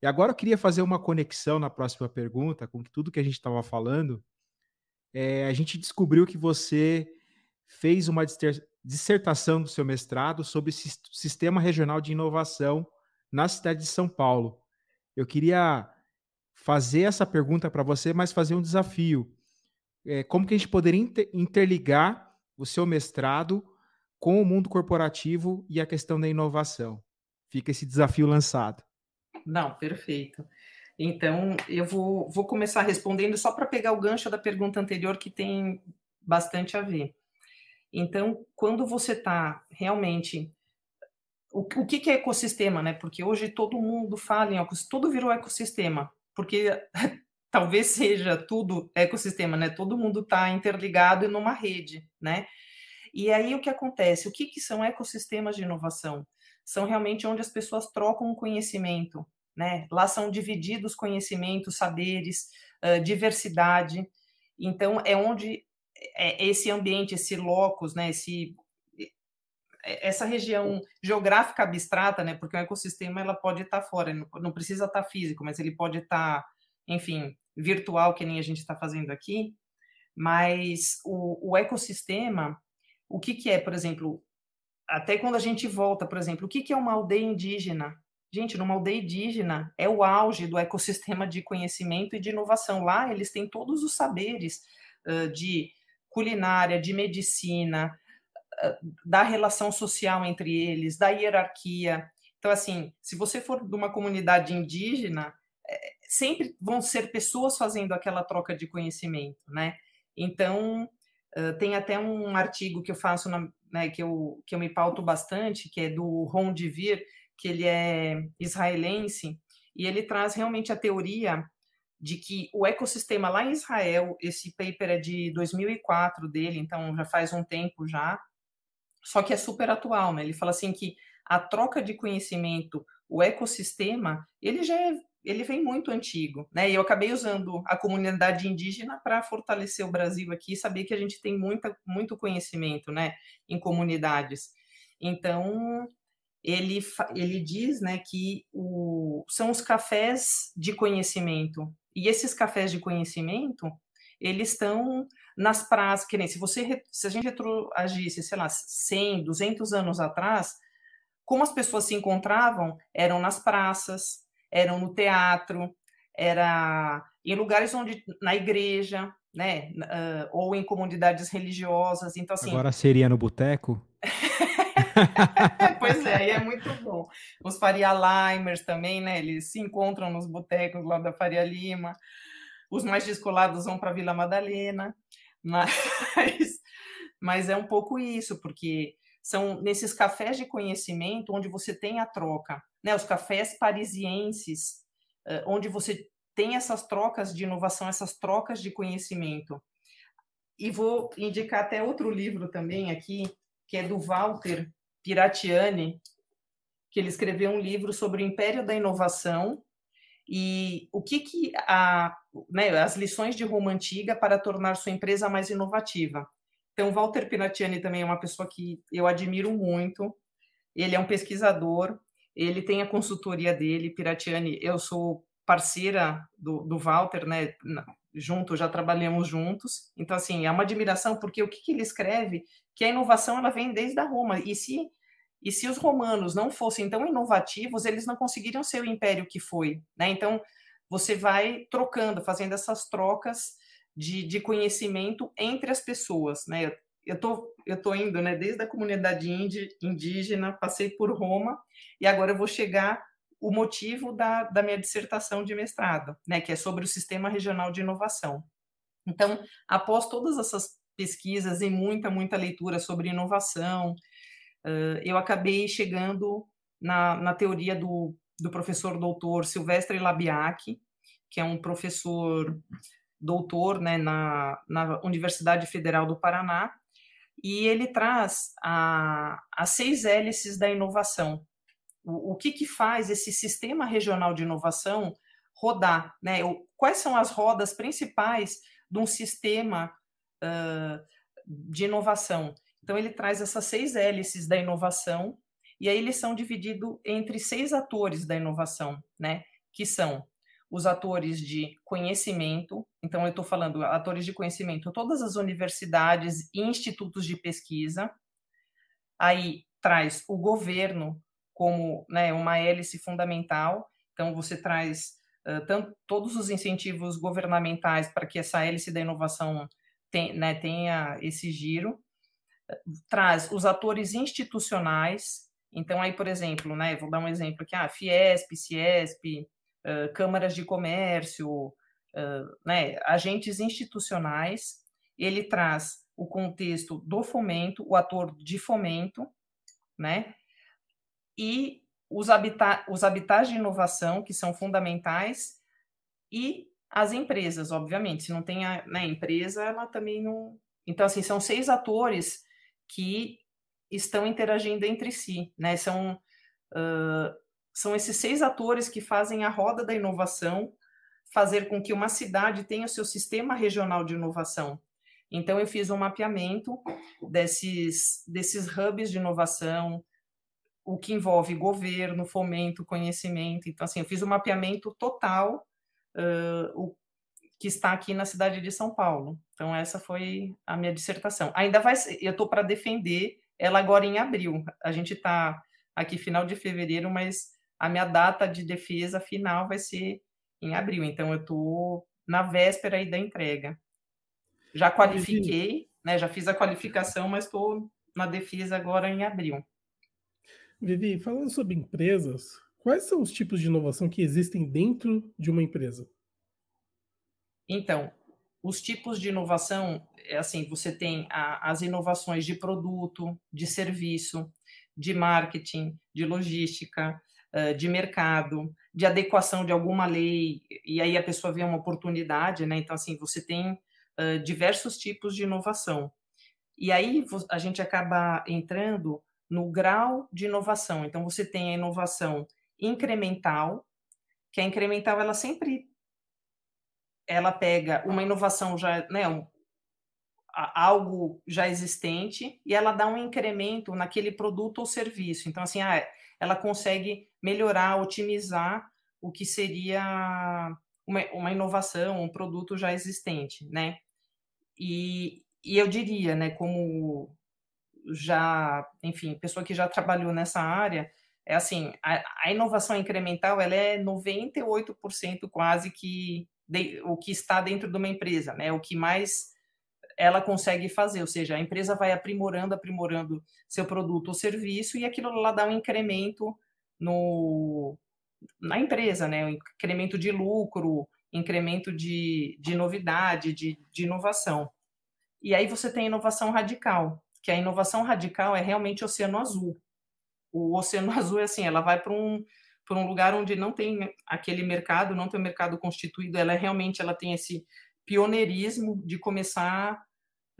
E agora eu queria fazer uma conexão na próxima pergunta com tudo que a gente estava falando. É, a gente descobriu que você fez uma dissertação do seu mestrado sobre Sistema Regional de Inovação na cidade de São Paulo. Eu queria fazer essa pergunta para você, mas fazer um desafio. É, como que a gente poderia interligar o seu mestrado com o mundo corporativo e a questão da inovação? Fica esse desafio lançado. Não, perfeito. Então, eu vou, vou começar respondendo só para pegar o gancho da pergunta anterior, que tem bastante a ver. Então, quando você está realmente. O, o que, que, é ecossistema, né? Porque hoje todo mundo fala em ecossistema, tudo virou ecossistema, porque talvez seja tudo ecossistema, né? Todo mundo está interligado e numa rede, né? E aí o que acontece? O que, que são ecossistemas de inovação? São realmente onde as pessoas trocam conhecimento, né? Lá são divididos conhecimentos, saberes, uh, diversidade. Então, é onde é, esse ambiente, esse locus, né, esse, é, essa região geográfica abstrata, né, porque o ecossistema ela pode estar tá fora, não precisa estar tá físico, mas ele pode estar, tá, enfim, virtual, que nem a gente está fazendo aqui, mas o, o ecossistema, o que, que é, por exemplo, até quando a gente volta, por exemplo, o que, que é uma aldeia indígena? Gente, numa aldeia indígena é o auge do ecossistema de conhecimento e de inovação. Lá eles têm todos os saberes uh, de culinária, de medicina, ah, da relação social entre eles, da hierarquia. Então, assim, se você for de uma comunidade indígena, é, sempre vão ser pessoas fazendo aquela troca de conhecimento, né? Então, ah, tem até um artigo que eu faço, na, né, que, eu, que eu me pauto bastante, que é do Ron Devere, que ele é israelense, e ele traz realmente a teoria de que o ecossistema lá em Israel, esse paper é de 2004 dele, então já faz um tempo já, só que é super atual, né? Ele fala assim que a troca de conhecimento, o ecossistema, ele já é, ele vem muito antigo, né? E eu acabei usando a comunidade indígena para fortalecer o Brasil aqui, saber que a gente tem muita, muito conhecimento, né, em comunidades. Então, ele, ele diz né, que o, são os cafés de conhecimento e esses cafés de conhecimento, eles estão nas praças, que nem se você se a gente retroagisse, sei lá, 100, 200 anos atrás, como as pessoas se encontravam, eram nas praças, eram no teatro, era em lugares onde na igreja, né, ou em comunidades religiosas. Então assim, Agora seria no boteco? pois é, e é muito bom. Os Faria Limers também, né? Eles se encontram nos botecos lá da Faria Lima. Os mais descolados vão para Vila Madalena. Mas, mas é um pouco isso, porque são nesses cafés de conhecimento onde você tem a troca, né? Os cafés parisienses, eh, onde você tem essas trocas de inovação, essas trocas de conhecimento. E vou indicar até outro livro também aqui, que é do Walter Piratiani, que ele escreveu um livro sobre o Império da Inovação e o que, que a, né, as lições de Roma Antiga para tornar sua empresa mais inovativa. Então, Walter Piratiani também é uma pessoa que eu admiro muito. Ele é um pesquisador, ele tem a consultoria dele, Piratiani. Eu sou parceira do, do Walter, né, junto, já trabalhamos juntos. Então, assim, é uma admiração, porque o que, que ele escreve, que a inovação ela vem desde a Roma. E se, e se os romanos não fossem tão inovativos, eles não conseguiriam ser o império que foi. Né? Então, você vai trocando, fazendo essas trocas de, de conhecimento entre as pessoas. Né? Eu tô, eu tô indo né, desde a comunidade indígena, passei por Roma, e agora eu vou chegar o motivo da, da minha dissertação de mestrado, né, que é sobre o Sistema Regional de Inovação. Então, após todas essas pesquisas e muita, muita leitura sobre inovação, uh, eu acabei chegando na, na teoria do, do professor doutor Silvestre Labiak, que é um professor doutor né, na, na Universidade Federal do Paraná, e ele traz as seis hélices da inovação, o, o que, que faz esse sistema regional de inovação rodar? Né? O, quais são as rodas principais de um sistema uh, de inovação? Então, ele traz essas seis hélices da inovação, e aí eles são divididos entre seis atores da inovação, né? que são os atores de conhecimento, então eu estou falando atores de conhecimento, todas as universidades e institutos de pesquisa, aí traz o governo, como né, uma hélice fundamental. Então, você traz uh, tanto, todos os incentivos governamentais para que essa hélice da inovação tem, né, tenha esse giro, traz os atores institucionais. Então, aí, por exemplo, né, vou dar um exemplo aqui: a ah, Fiesp, Ciesp, uh, câmaras de comércio, uh, né, agentes institucionais. Ele traz o contexto do fomento, o ator de fomento, né? e os, habita os habitats de inovação, que são fundamentais, e as empresas, obviamente. Se não tem a né, empresa, ela também não. Então, assim, são seis atores que estão interagindo entre si, né? São, uh, são esses seis atores que fazem a roda da inovação fazer com que uma cidade tenha o seu sistema regional de inovação. Então, eu fiz um mapeamento desses, desses hubs de inovação, o que envolve governo, fomento, conhecimento. Então, assim, eu fiz o um mapeamento total uh, o, que está aqui na cidade de São Paulo. Então, essa foi a minha dissertação. Ainda vai ser, eu estou para defender ela agora em abril. A gente está aqui final de fevereiro, mas a minha data de defesa final vai ser em abril. Então, eu estou na véspera aí da entrega. Já qualifiquei, né, já fiz a qualificação, mas estou na defesa agora em abril. Vivi, falando sobre empresas, quais são os tipos de inovação que existem dentro de uma empresa? Então, os tipos de inovação é assim, você tem a, as inovações de produto, de serviço, de marketing, de logística, de mercado, de adequação de alguma lei, e aí a pessoa vê uma oportunidade, né? Então, assim, você tem diversos tipos de inovação. E aí a gente acaba entrando no grau de inovação. Então, você tem a inovação incremental, que a incremental, ela sempre ela pega uma inovação já, né, um, a, algo já existente e ela dá um incremento naquele produto ou serviço. Então, assim, ah, ela consegue melhorar, otimizar o que seria uma, uma inovação, um produto já existente, né? E, e eu diria, né, como já, enfim, pessoa que já trabalhou nessa área, é assim, a, a inovação incremental, ela é 98% quase que de, o que está dentro de uma empresa, né? O que mais ela consegue fazer, ou seja, a empresa vai aprimorando, aprimorando seu produto ou serviço e aquilo lá dá um incremento no na empresa, né? Um incremento de lucro, incremento de, de novidade, de, de inovação. E aí você tem inovação radical, que a inovação radical é realmente oceano azul. O oceano azul é assim, ela vai para um para um lugar onde não tem aquele mercado, não tem um mercado constituído, ela é realmente ela tem esse pioneirismo de começar,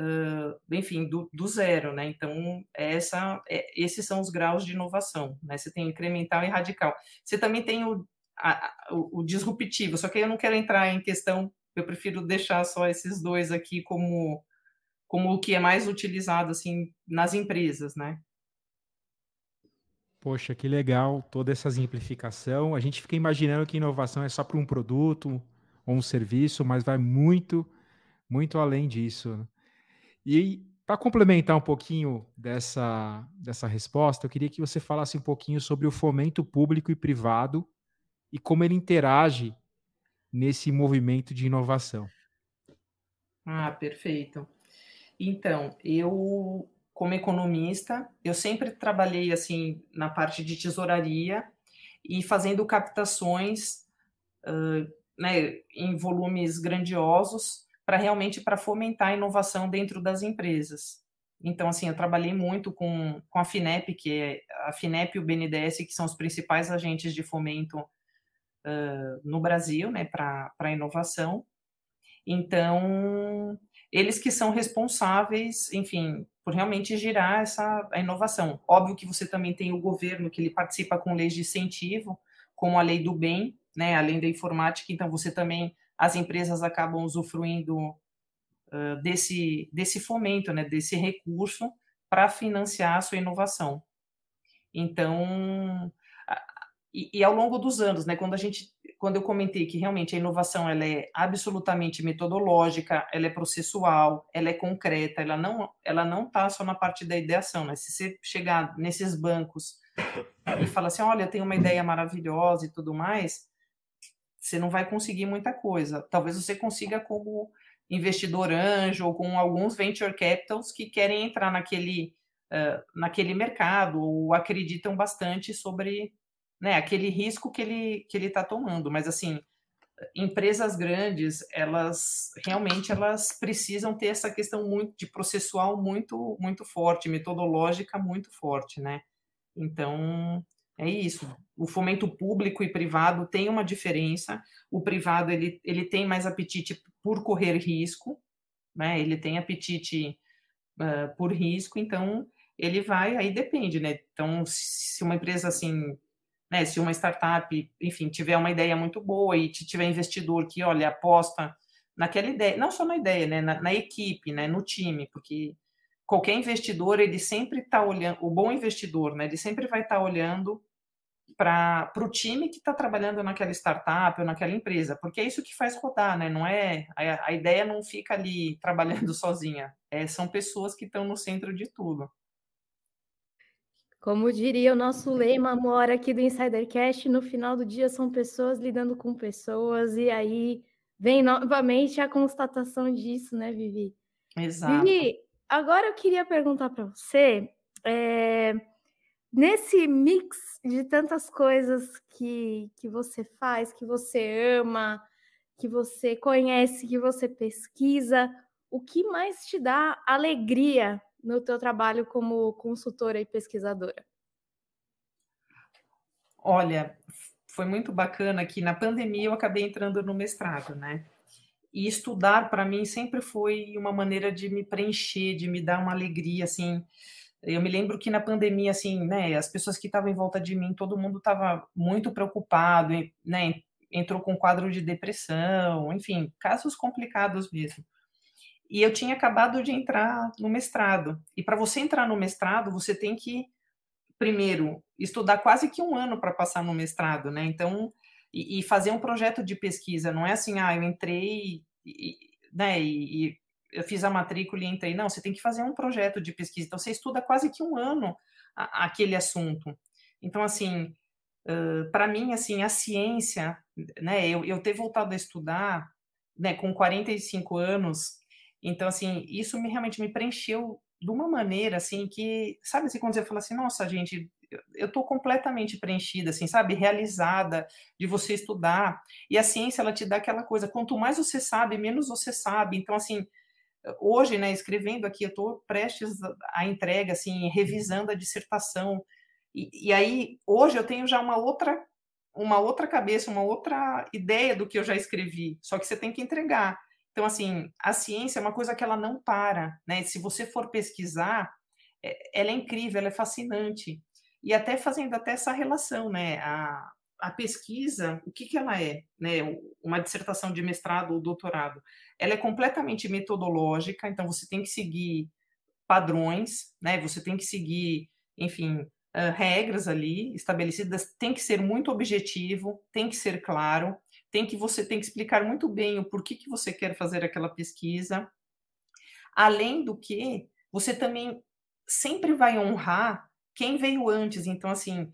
uh, enfim, do, do, zero, né? Então é essa, é, esses são os graus de inovação, né? Você tem incremental e radical. Você também tem o, a, o, o disruptivo, só que eu não quero entrar em questão, eu prefiro deixar só esses dois aqui como como o que é mais utilizado assim nas empresas, né? Poxa, que legal toda essa simplificação. A gente fica imaginando que inovação é só para um produto ou um serviço, mas vai muito, muito além disso. Né? E para complementar um pouquinho dessa, dessa resposta, eu queria que você falasse um pouquinho sobre o fomento público e privado e como ele interage nesse movimento de inovação. Ah, perfeito. Então, eu como economista, eu sempre trabalhei assim na parte de tesouraria e fazendo captações uh, né, em volumes grandiosos para realmente para fomentar a inovação dentro das empresas. Então, assim, eu trabalhei muito com, com a FINEP, que é a FINEP e o BNDES, que são os principais agentes de fomento uh, no Brasil, né, para a inovação. Então, eles que são responsáveis, enfim, por realmente girar essa a inovação. Óbvio que você também tem o governo que ele participa com leis de incentivo, como a lei do bem, né, além da informática, então você também as empresas acabam usufruindo uh, desse desse fomento, né, desse recurso para financiar a sua inovação. Então, e, e, ao longo dos anos, né, quando a gente quando eu comentei que realmente a inovação ela é absolutamente metodológica, ela é processual, ela é concreta, ela não ela não está só na parte da ideação, né? Se você chegar nesses bancos e falar assim, olha, tem uma ideia maravilhosa e tudo mais, você não vai conseguir muita coisa. Talvez você consiga como investidor anjo ou com alguns venture capitals que querem entrar naquele uh, naquele mercado ou acreditam bastante sobre né, aquele risco que ele que ele está tomando. Mas assim, empresas grandes, elas realmente elas precisam ter essa questão muito de processual muito muito forte, metodológica muito forte, né? Então é isso. O fomento público e privado tem uma diferença. O privado ele, ele tem mais apetite por correr risco, né? Ele tem apetite uh, por risco, então ele vai aí depende, né? Então se uma empresa assim né, se uma startup, enfim, tiver uma ideia muito boa e tiver investidor que, olha, aposta naquela ideia, não só na ideia, né, na, na equipe, né, no time, porque qualquer investidor, ele sempre está olhando, o bom investidor, né, ele sempre vai estar tá olhando para o time que está trabalhando naquela startup ou naquela empresa, porque é isso que faz rodar, né, não é, a, a ideia não fica ali trabalhando sozinha, é, são pessoas que estão no centro de tudo. Como diria o nosso lema mora aqui do Insidercast, no final do dia são pessoas lidando com pessoas, e aí vem novamente a constatação disso, né, Vivi? Exato. Vivi, agora eu queria perguntar para você, é, nesse mix de tantas coisas que, que você faz, que você ama, que você conhece, que você pesquisa, o que mais te dá alegria no teu trabalho como consultora e pesquisadora? Olha, foi muito bacana que na pandemia eu acabei entrando no mestrado, né? E estudar para mim sempre foi uma maneira de me preencher, de me dar uma alegria, assim. Eu me lembro que na pandemia, assim, né, as pessoas que estavam em volta de mim, todo mundo estava muito preocupado, né, entrou com quadro de depressão, enfim, casos complicados mesmo. E eu tinha acabado de entrar no mestrado. E para você entrar no mestrado, você tem que, primeiro, estudar quase que um ano para passar no mestrado, né? Então, e, e, fazer um projeto de pesquisa. Não é assim, ah, eu entrei e, né, e, e eu fiz a matrícula e entrei. Não, você tem que fazer um projeto de pesquisa. Então, você estuda quase que um ano a, aquele assunto. Então, assim, uh, para mim, assim, a ciência, né, eu, eu ter voltado a estudar né, com 45 anos, então, assim, isso me, realmente me preencheu de uma maneira, assim, que, sabe, assim, quando você fala assim, nossa, gente, eu estou completamente preenchida, assim, sabe, realizada de você estudar. E a ciência, ela te dá aquela coisa, quanto mais você sabe, menos você sabe. Então, assim, hoje, né, escrevendo aqui, eu estou prestes à entrega, assim, revisando a dissertação. E, e aí, hoje eu tenho já uma outra uma outra cabeça, uma outra ideia do que eu já escrevi, só que você tem que entregar. Então, assim, a ciência é uma coisa que ela não para, né? Se você for pesquisar, é, ela é incrível, ela é fascinante. E até fazendo até essa relação, né? A, a pesquisa, o que, que ela é? Né? Uma dissertação de mestrado ou doutorado. Ela é completamente metodológica, então você tem que seguir padrões, né? Você tem que seguir, enfim, uh, regras ali estabelecidas, tem que ser muito objetivo, tem que ser claro tem que você tem que explicar muito bem o porquê que você quer fazer aquela pesquisa. Além do que, você também sempre vai honrar quem veio antes. Então, assim,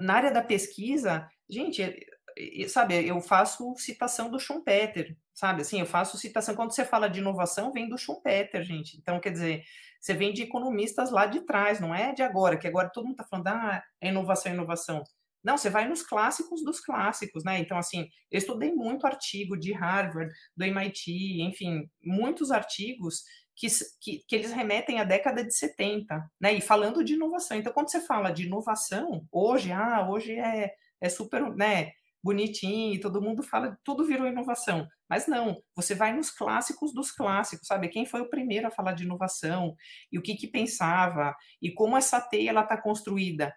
na área da pesquisa, gente, é, é, é, sabe, eu faço citação do Schumpeter, sabe? Assim, eu faço citação quando você fala de inovação, vem do Schumpeter, gente. Então, quer dizer, você vem de economistas lá de trás, não é de agora, que agora todo mundo está falando, ah, é inovação, é inovação. Não, você vai nos clássicos dos clássicos, né? Então, assim, eu estudei muito artigo de Harvard, do MIT, enfim, muitos artigos que, que, que, eles remetem à década de 70, né? E falando de inovação. Então, quando você fala de inovação, hoje, ah, hoje é, é super, né? Bonitinho, todo mundo fala, tudo virou inovação. Mas não, você vai nos clássicos dos clássicos, sabe? Quem foi o primeiro a falar de inovação e o que que pensava e como essa teia ela está construída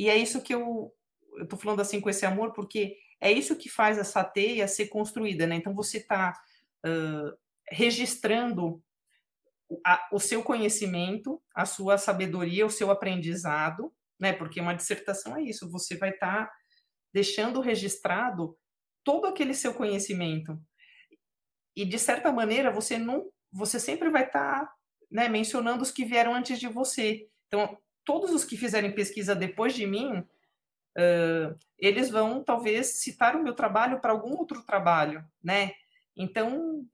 e é isso que eu estou falando assim com esse amor, porque é isso que faz essa teia ser construída, né? Então você está uh, registrando a, o seu conhecimento, a sua sabedoria, o seu aprendizado, né? Porque uma dissertação é isso, você vai estar tá deixando registrado todo aquele seu conhecimento. E de certa maneira você não, você sempre vai estar tá, né, mencionando os que vieram antes de você. Então, todos os que fizerem pesquisa depois de mim, uh, eles vão talvez citar o meu trabalho para algum outro trabalho, né? Então,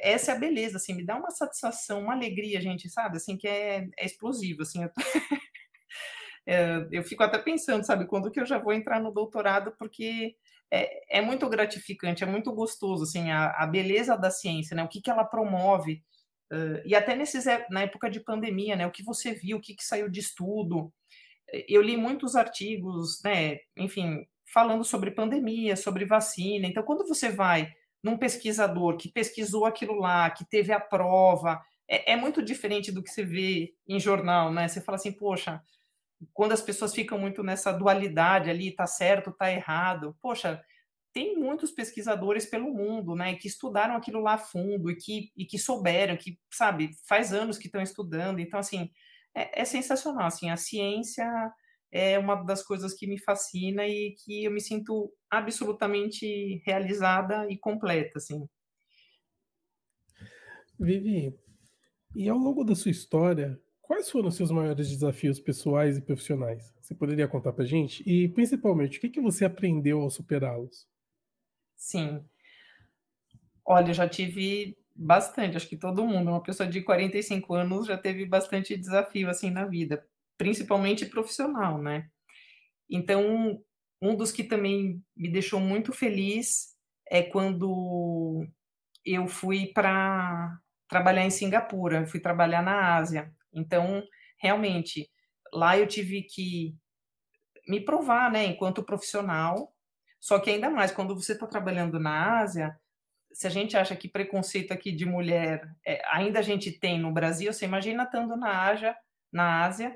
essa é a beleza, assim, me dá uma satisfação, uma alegria, gente, sabe? Assim, que é, é explosivo, assim. Eu, tô... é, eu, fico até pensando, sabe, quando que eu já vou entrar no doutorado, porque é, é muito gratificante, é muito gostoso, assim, a, a beleza da ciência, né? O que, que ela promove, Uh, e até nesses, é, na época de pandemia, né, o que você viu, o que, que saiu de estudo. Eu li muitos artigos, né, enfim, falando sobre pandemia, sobre vacina. Então, quando você vai num pesquisador que pesquisou aquilo lá, que teve a prova, é, é muito diferente do que você vê em jornal, né? Você fala assim, poxa, quando as pessoas ficam muito nessa dualidade ali, tá certo, tá errado. Poxa, tem muitos pesquisadores pelo mundo, né, que estudaram aquilo lá a fundo e que, e que souberam, que, sabe, faz anos que estão estudando. Então, assim, é, é sensacional, assim, a ciência é uma das coisas que me fascina e que eu me sinto absolutamente realizada e completa, assim. Vivi, e ao longo da sua história, quais foram os seus maiores desafios pessoais e profissionais? Você poderia contar pra gente? E, principalmente, o que, que você aprendeu ao superá-los? Sim. Olha, eu já tive bastante, acho que todo mundo, uma pessoa de 45 anos já teve bastante desafio assim na vida, principalmente profissional, né? Então, um dos que também me deixou muito feliz é quando eu fui para trabalhar em Singapura, fui trabalhar na Ásia. Então, realmente, lá eu tive que me provar, né, enquanto profissional, só que ainda mais, quando você está trabalhando na Ásia, se a gente acha que preconceito aqui de mulher é, ainda a gente tem no Brasil, você imagina estando na Ásia, na Ásia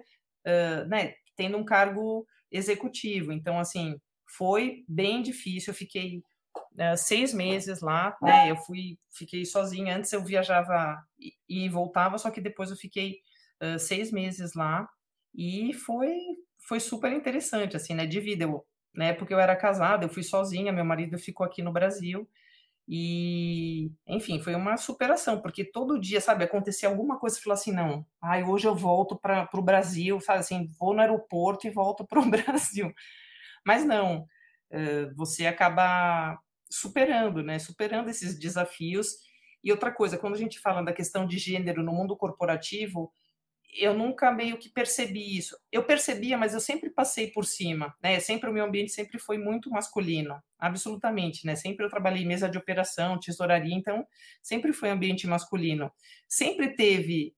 uh, né, tendo um cargo executivo. Então, assim, foi bem difícil. Eu fiquei uh, seis meses lá, né? Eu fui, fiquei sozinha. Antes eu viajava e, e voltava, só que depois eu fiquei uh, seis meses lá e foi, foi super interessante, assim, né? De vida. Eu né? Porque eu era casada, eu fui sozinha, meu marido ficou aqui no Brasil. E, enfim, foi uma superação, porque todo dia, sabe, acontecia alguma coisa, você falou assim, não, ai, hoje eu volto para o Brasil, sabe, assim, vou no aeroporto e volto para o Brasil. Mas não, eh, você acaba superando, né, superando esses desafios. E outra coisa, quando a gente fala da questão de gênero no mundo corporativo, eu nunca meio que percebi isso. Eu percebia, mas eu sempre passei por cima, né? Sempre o meu ambiente sempre foi muito masculino, absolutamente, né? Sempre eu trabalhei mesa de operação, tesouraria, então sempre foi ambiente masculino. Sempre teve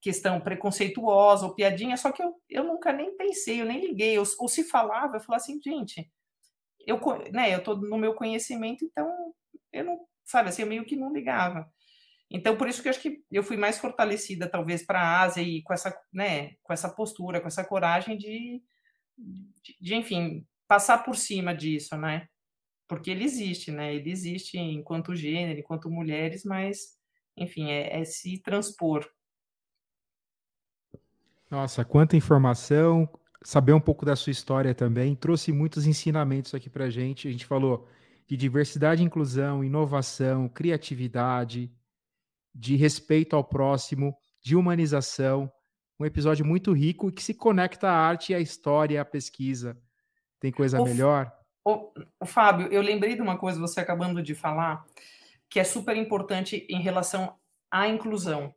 questão preconceituosa ou piadinha, só que eu, eu nunca nem pensei, eu nem liguei, ou se falava, eu falava assim, gente, eu, né, eu tô no meu conhecimento, então eu não, sabe, assim, eu meio que não ligava. Então, por isso que eu acho que eu fui mais fortalecida, talvez, para a Ásia e com essa, né, com essa postura, com essa coragem de, de, de, enfim, passar por cima disso, né? Porque ele existe, né? Ele existe enquanto gênero, enquanto mulheres, mas, enfim, é, é se transpor. Nossa, quanta informação, saber um pouco da sua história também, trouxe muitos ensinamentos aqui para gente. A gente falou de diversidade, inclusão, inovação, criatividade, de respeito ao próximo, de humanização. Um episódio muito rico que se conecta à arte, à história, à pesquisa. Tem coisa o melhor? O Fábio, eu lembrei de uma coisa você acabando de falar, que é super importante em relação à inclusão.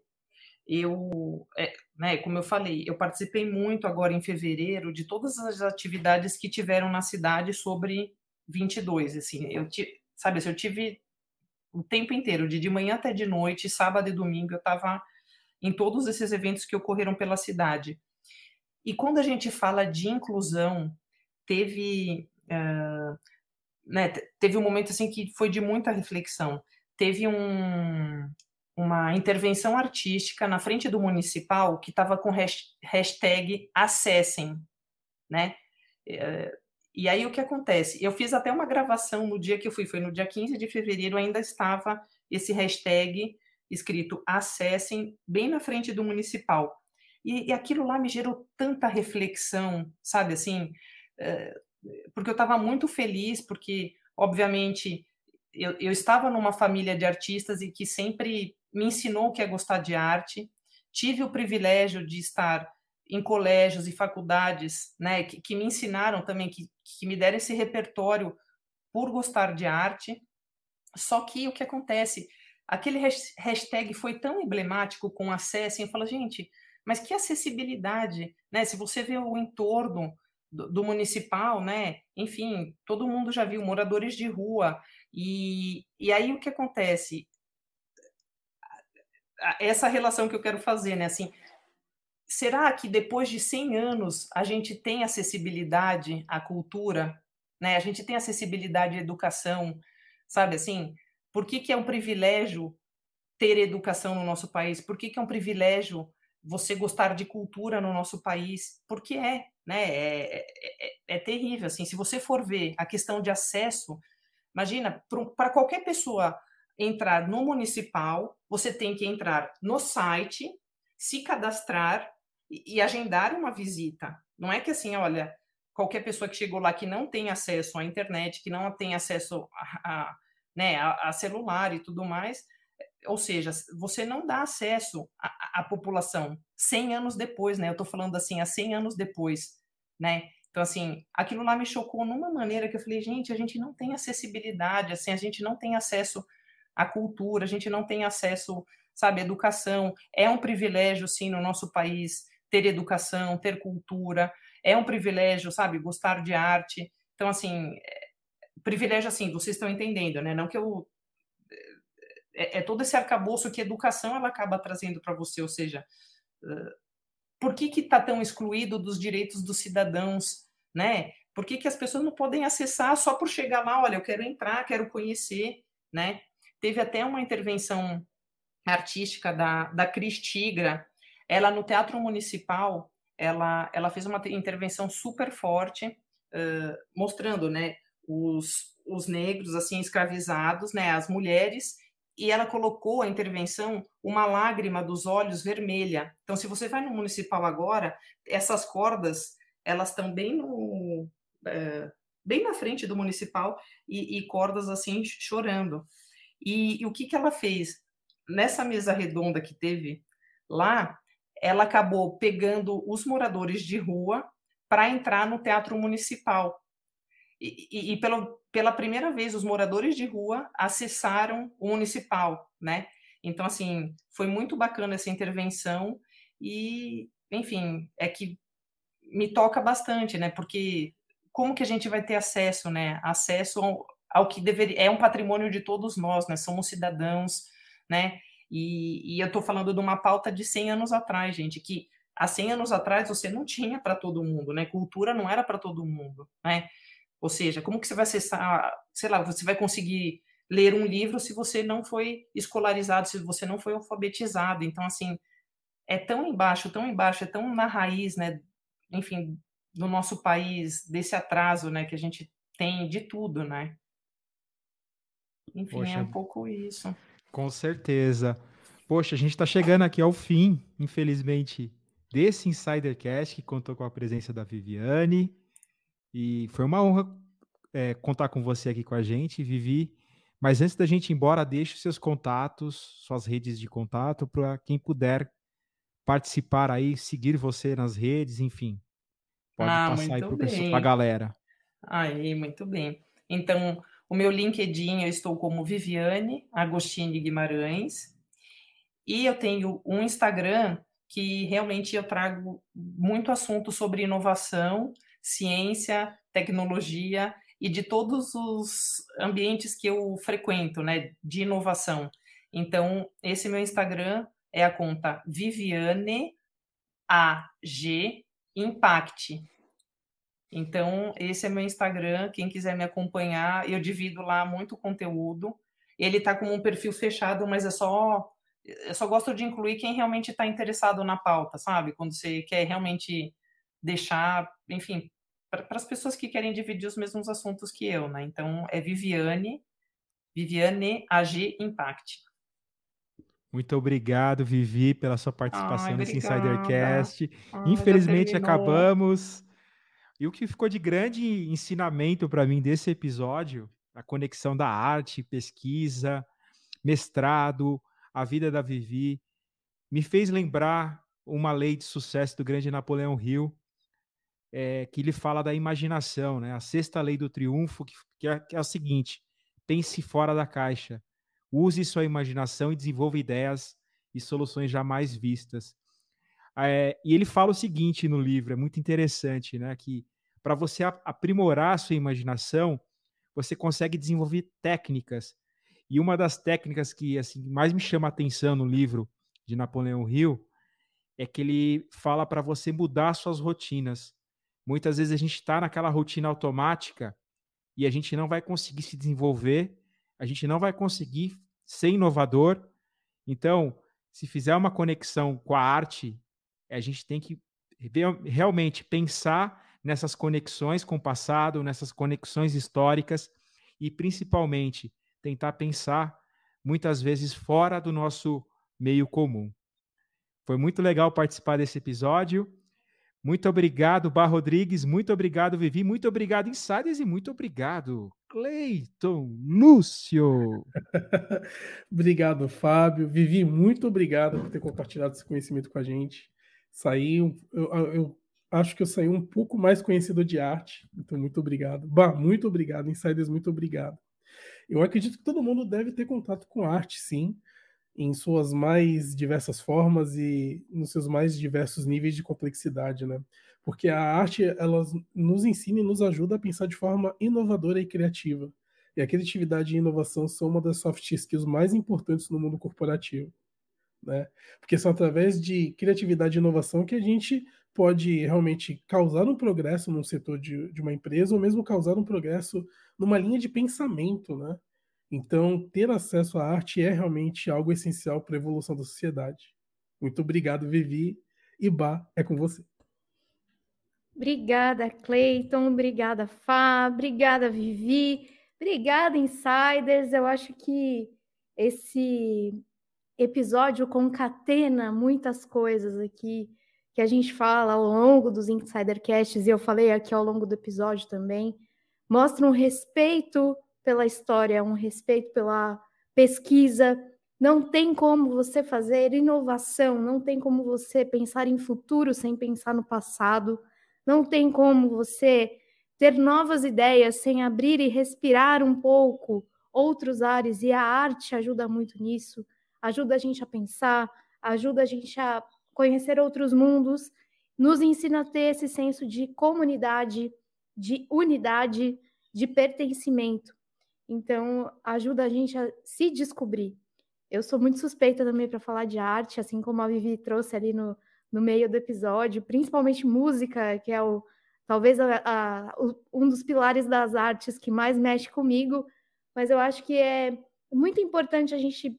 Eu, é, né, como eu falei, eu participei muito agora em fevereiro de todas as atividades que tiveram na cidade sobre 22, assim, assim, eu tive, sabe, eu tive o tempo inteiro, de de manhã até de noite, sábado e domingo, eu estava em todos esses eventos que ocorreram pela cidade. E quando a gente fala de inclusão, teve uh, né, teve um momento assim que foi de muita reflexão. Teve um, uma intervenção artística na frente do municipal que estava com hashtag acessem, né? Uh, e aí o que acontece? Eu fiz até uma gravação no dia que eu fui, foi no dia 15 de fevereiro, ainda estava esse hashtag escrito acessem bem na frente do municipal. E, e aquilo lá me gerou tanta reflexão, sabe assim? É, porque eu estava muito feliz, porque, obviamente, eu, eu estava numa família de artistas e que sempre me ensinou o que é gostar de arte. Tive o privilégio de estar em colégios e faculdades, né, que, que me ensinaram também, que, que me deram esse repertório por gostar de arte. Só que o que acontece? Aquele hashtag foi tão emblemático com acesso, e eu falo, gente, mas que acessibilidade, né? Se você vê o entorno do, do municipal, né? Enfim, todo mundo já viu moradores de rua. E, e aí o que acontece? Essa relação que eu quero fazer, né? Assim, será que depois de 100 anos a gente tem acessibilidade à cultura? Né? A gente tem acessibilidade à educação, sabe assim? Por que, que é um privilégio ter educação no nosso país? Por que, que é um privilégio você gostar de cultura no nosso país? Porque é, né? É, é, é, é terrível, assim. Se você for ver a questão de acesso, imagina, para qualquer pessoa entrar no municipal, você tem que entrar no site, se cadastrar e, agendar uma visita. Não é que assim, olha, qualquer pessoa que chegou lá que não tem acesso à internet, que não tem acesso a, a né, a, a, celular e tudo mais. É, ou seja, você não dá acesso à, à população 100 anos depois, né? Eu estou falando assim, há 100 anos depois, né? Então, assim, aquilo lá me chocou numa maneira que eu falei, gente, a gente não tem acessibilidade, assim, a gente não tem acesso à cultura, a gente não tem acesso, sabe, à educação. É um privilégio, sim, no nosso país ter educação, ter cultura, é um privilégio, sabe? Gostar de arte. Então, assim, eh, privilégio, assim, vocês estão entendendo, né? Não que eu. Eh, é, é todo esse arcabouço que educação ela acaba trazendo para você, ou seja, por que que está tão excluído dos direitos dos cidadãos, né? Por que, que as pessoas não podem acessar só por chegar lá? Olha, eu quero entrar, quero conhecer, né? Teve até uma intervenção artística da, da Cris Tigra, ela, no Teatro Municipal, ela, ela fez uma intervenção super forte, uh, mostrando, né, os, os negros, assim, escravizados, né, as mulheres, e ela colocou a intervenção uma lágrima dos olhos vermelha. Então, se você vai no municipal agora, essas cordas, elas estão bem no... Uh, bem na frente do municipal e, e cordas assim chorando. E, e, o que, que ela fez? Nessa mesa redonda que teve lá, ela acabou pegando os moradores de rua para entrar no teatro municipal. E, e, e pelo, pela primeira vez, os moradores de rua acessaram o municipal, né? Então, assim, foi muito bacana essa intervenção e, enfim, é que me toca bastante, né? Porque como que a gente vai ter acesso, né? Acesso ao, ao que deveria... É um patrimônio de todos nós, né? Somos cidadãos, né? E, e eu estou falando de uma pauta de 100 anos atrás, gente, que há 100 anos atrás você não tinha para todo mundo, né? Cultura não era para todo mundo, né? Ou seja, como que você vai acessar, sei lá, você vai conseguir ler um livro se você não foi escolarizado, se você não foi alfabetizado. Então, assim, é tão embaixo, tão embaixo, é tão na raiz, né? Enfim, do nosso país, desse atraso, né? Que a gente tem de tudo, né? Enfim, é Poxa. é um pouco isso. Com certeza. Poxa, a gente está chegando aqui ao fim, infelizmente, desse Insidercast que contou com a presença da Viviane. E foi uma honra é, contar com você aqui com a gente, Vivi. Mas antes da gente ir embora, deixe os seus contatos, suas redes de contato, para quem puder participar aí, seguir você nas redes, enfim. Pode ah, passar aí para a galera. Aí, muito bem. Então, o meu LinkedIn eu estou como Viviane Agostini Guimarães. E eu tenho um Instagram que realmente eu trago muito assunto sobre inovação, ciência, tecnologia e de todos os ambientes que eu frequento, né, de inovação. Então, esse meu Instagram é a conta Viviane AG Impact. Então, esse é meu Instagram. Quem quiser me acompanhar, eu divido lá muito conteúdo. Ele está com um perfil fechado, mas é só. Eu só gosto de incluir quem realmente está interessado na pauta, sabe? Quando você quer realmente deixar, enfim, para as pessoas que querem dividir os mesmos assuntos que eu, né? Então, é Viviane, Viviane AG Impact. Muito obrigado, Vivi, pela sua participação Ai, nesse Insidercast. Ai, Infelizmente, acabamos. E o que ficou de grande ensinamento para mim desse episódio, a conexão da arte, pesquisa, mestrado, a vida da Vivi, me fez lembrar uma lei de sucesso do grande Napoleão Hill, é, que ele fala da imaginação, né? a sexta lei do triunfo, que, que, é, que é a seguinte: pense fora da caixa, use sua imaginação e desenvolva ideias e soluções jamais vistas. Ah, é, e ele fala o seguinte no livro, é muito interessante, né? Que para você aprimorar a sua imaginação, você consegue desenvolver técnicas. E uma das técnicas que assim mais me chama a atenção no livro de Napoleão Hill é que ele fala para você mudar suas rotinas. Muitas vezes a gente está naquela rotina automática e a gente não vai conseguir se desenvolver, a gente não vai conseguir ser inovador. Então, se fizer uma conexão com a arte, a gente tem que realmente pensar nessas conexões com o passado, nessas conexões históricas e principalmente tentar pensar muitas vezes fora do nosso meio comum. Foi muito legal participar desse episódio. Muito obrigado, Bar Rodrigues. Muito obrigado, Vivi. Muito obrigado, Insiders. E muito obrigado, Cleiton Lúcio. obrigado, Fábio. Vivi, muito obrigado por ter compartilhado esse conhecimento com a gente. Saí, eu, eu acho que eu saí um pouco mais conhecido de arte. Então, muito obrigado. Bah, muito obrigado, Insiders, muito obrigado. Eu acredito que todo mundo deve ter contato com arte, sim, em suas mais diversas formas e nos seus mais diversos níveis de complexidade, né? Porque a arte, ela nos ensina e nos ajuda a pensar de forma inovadora e criativa. E a criatividade e a inovação são uma das soft skills mais importantes no mundo corporativo né? Porque são através de criatividade e inovação que a gente pode realmente causar um progresso num setor de, de uma empresa ou mesmo causar um progresso numa linha de pensamento, né? Então, ter acesso à arte é realmente algo essencial para a evolução da sociedade. Muito obrigado, Vivi. E Bah, é com você. Obrigada, Cleiton. Obrigada, Fá. Obrigada, Vivi. Obrigada, Insiders. Eu acho que esse episódio concatena muitas coisas aqui que a gente fala ao longo dos Insidercasts, e eu falei aqui ao longo do episódio também, mostra um respeito pela história, um respeito pela pesquisa. Não tem como você fazer inovação, não tem como você pensar em futuro sem pensar no passado, não tem como você ter novas ideias sem abrir e respirar um pouco outros ares, e a arte ajuda muito nisso ajuda a gente a pensar, ajuda a gente a conhecer outros mundos, nos ensina a ter esse senso de comunidade, de unidade, de pertencimento. Então, ajuda a gente a se descobrir. Eu sou muito suspeita também para falar de arte, assim como a Vivi trouxe ali no, no meio do episódio, principalmente música, que é o talvez a, a, um dos pilares das artes que mais mexe comigo, mas eu acho que é muito importante a gente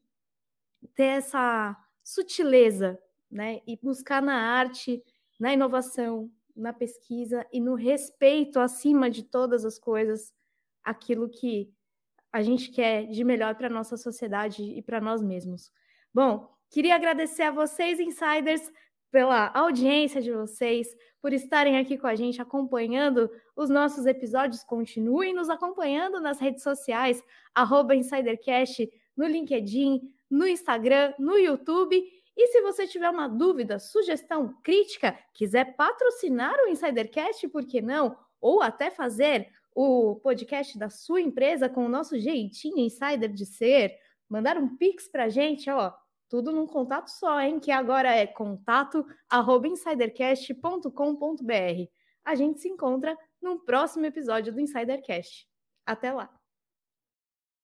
ter essa sutileza, né? E buscar na arte, na inovação, na pesquisa e no respeito acima de todas as coisas aquilo que a gente quer de melhor para nossa sociedade e para nós mesmos. Bom, queria agradecer a vocês insiders pela audiência de vocês, por estarem aqui com a gente acompanhando os nossos episódios. Continuem nos acompanhando nas redes sociais, InsiderCast, no LinkedIn, no Instagram, no YouTube. E se você tiver uma dúvida, sugestão, crítica, quiser patrocinar o Insidercast, por que não? Ou até fazer o podcast da sua empresa com o nosso jeitinho insider de ser, mandar um pix pra gente, ó, tudo num contato só, hein? Que agora é contato@insidercast.com.br. A gente se encontra num próximo episódio do Insidercast. Até lá.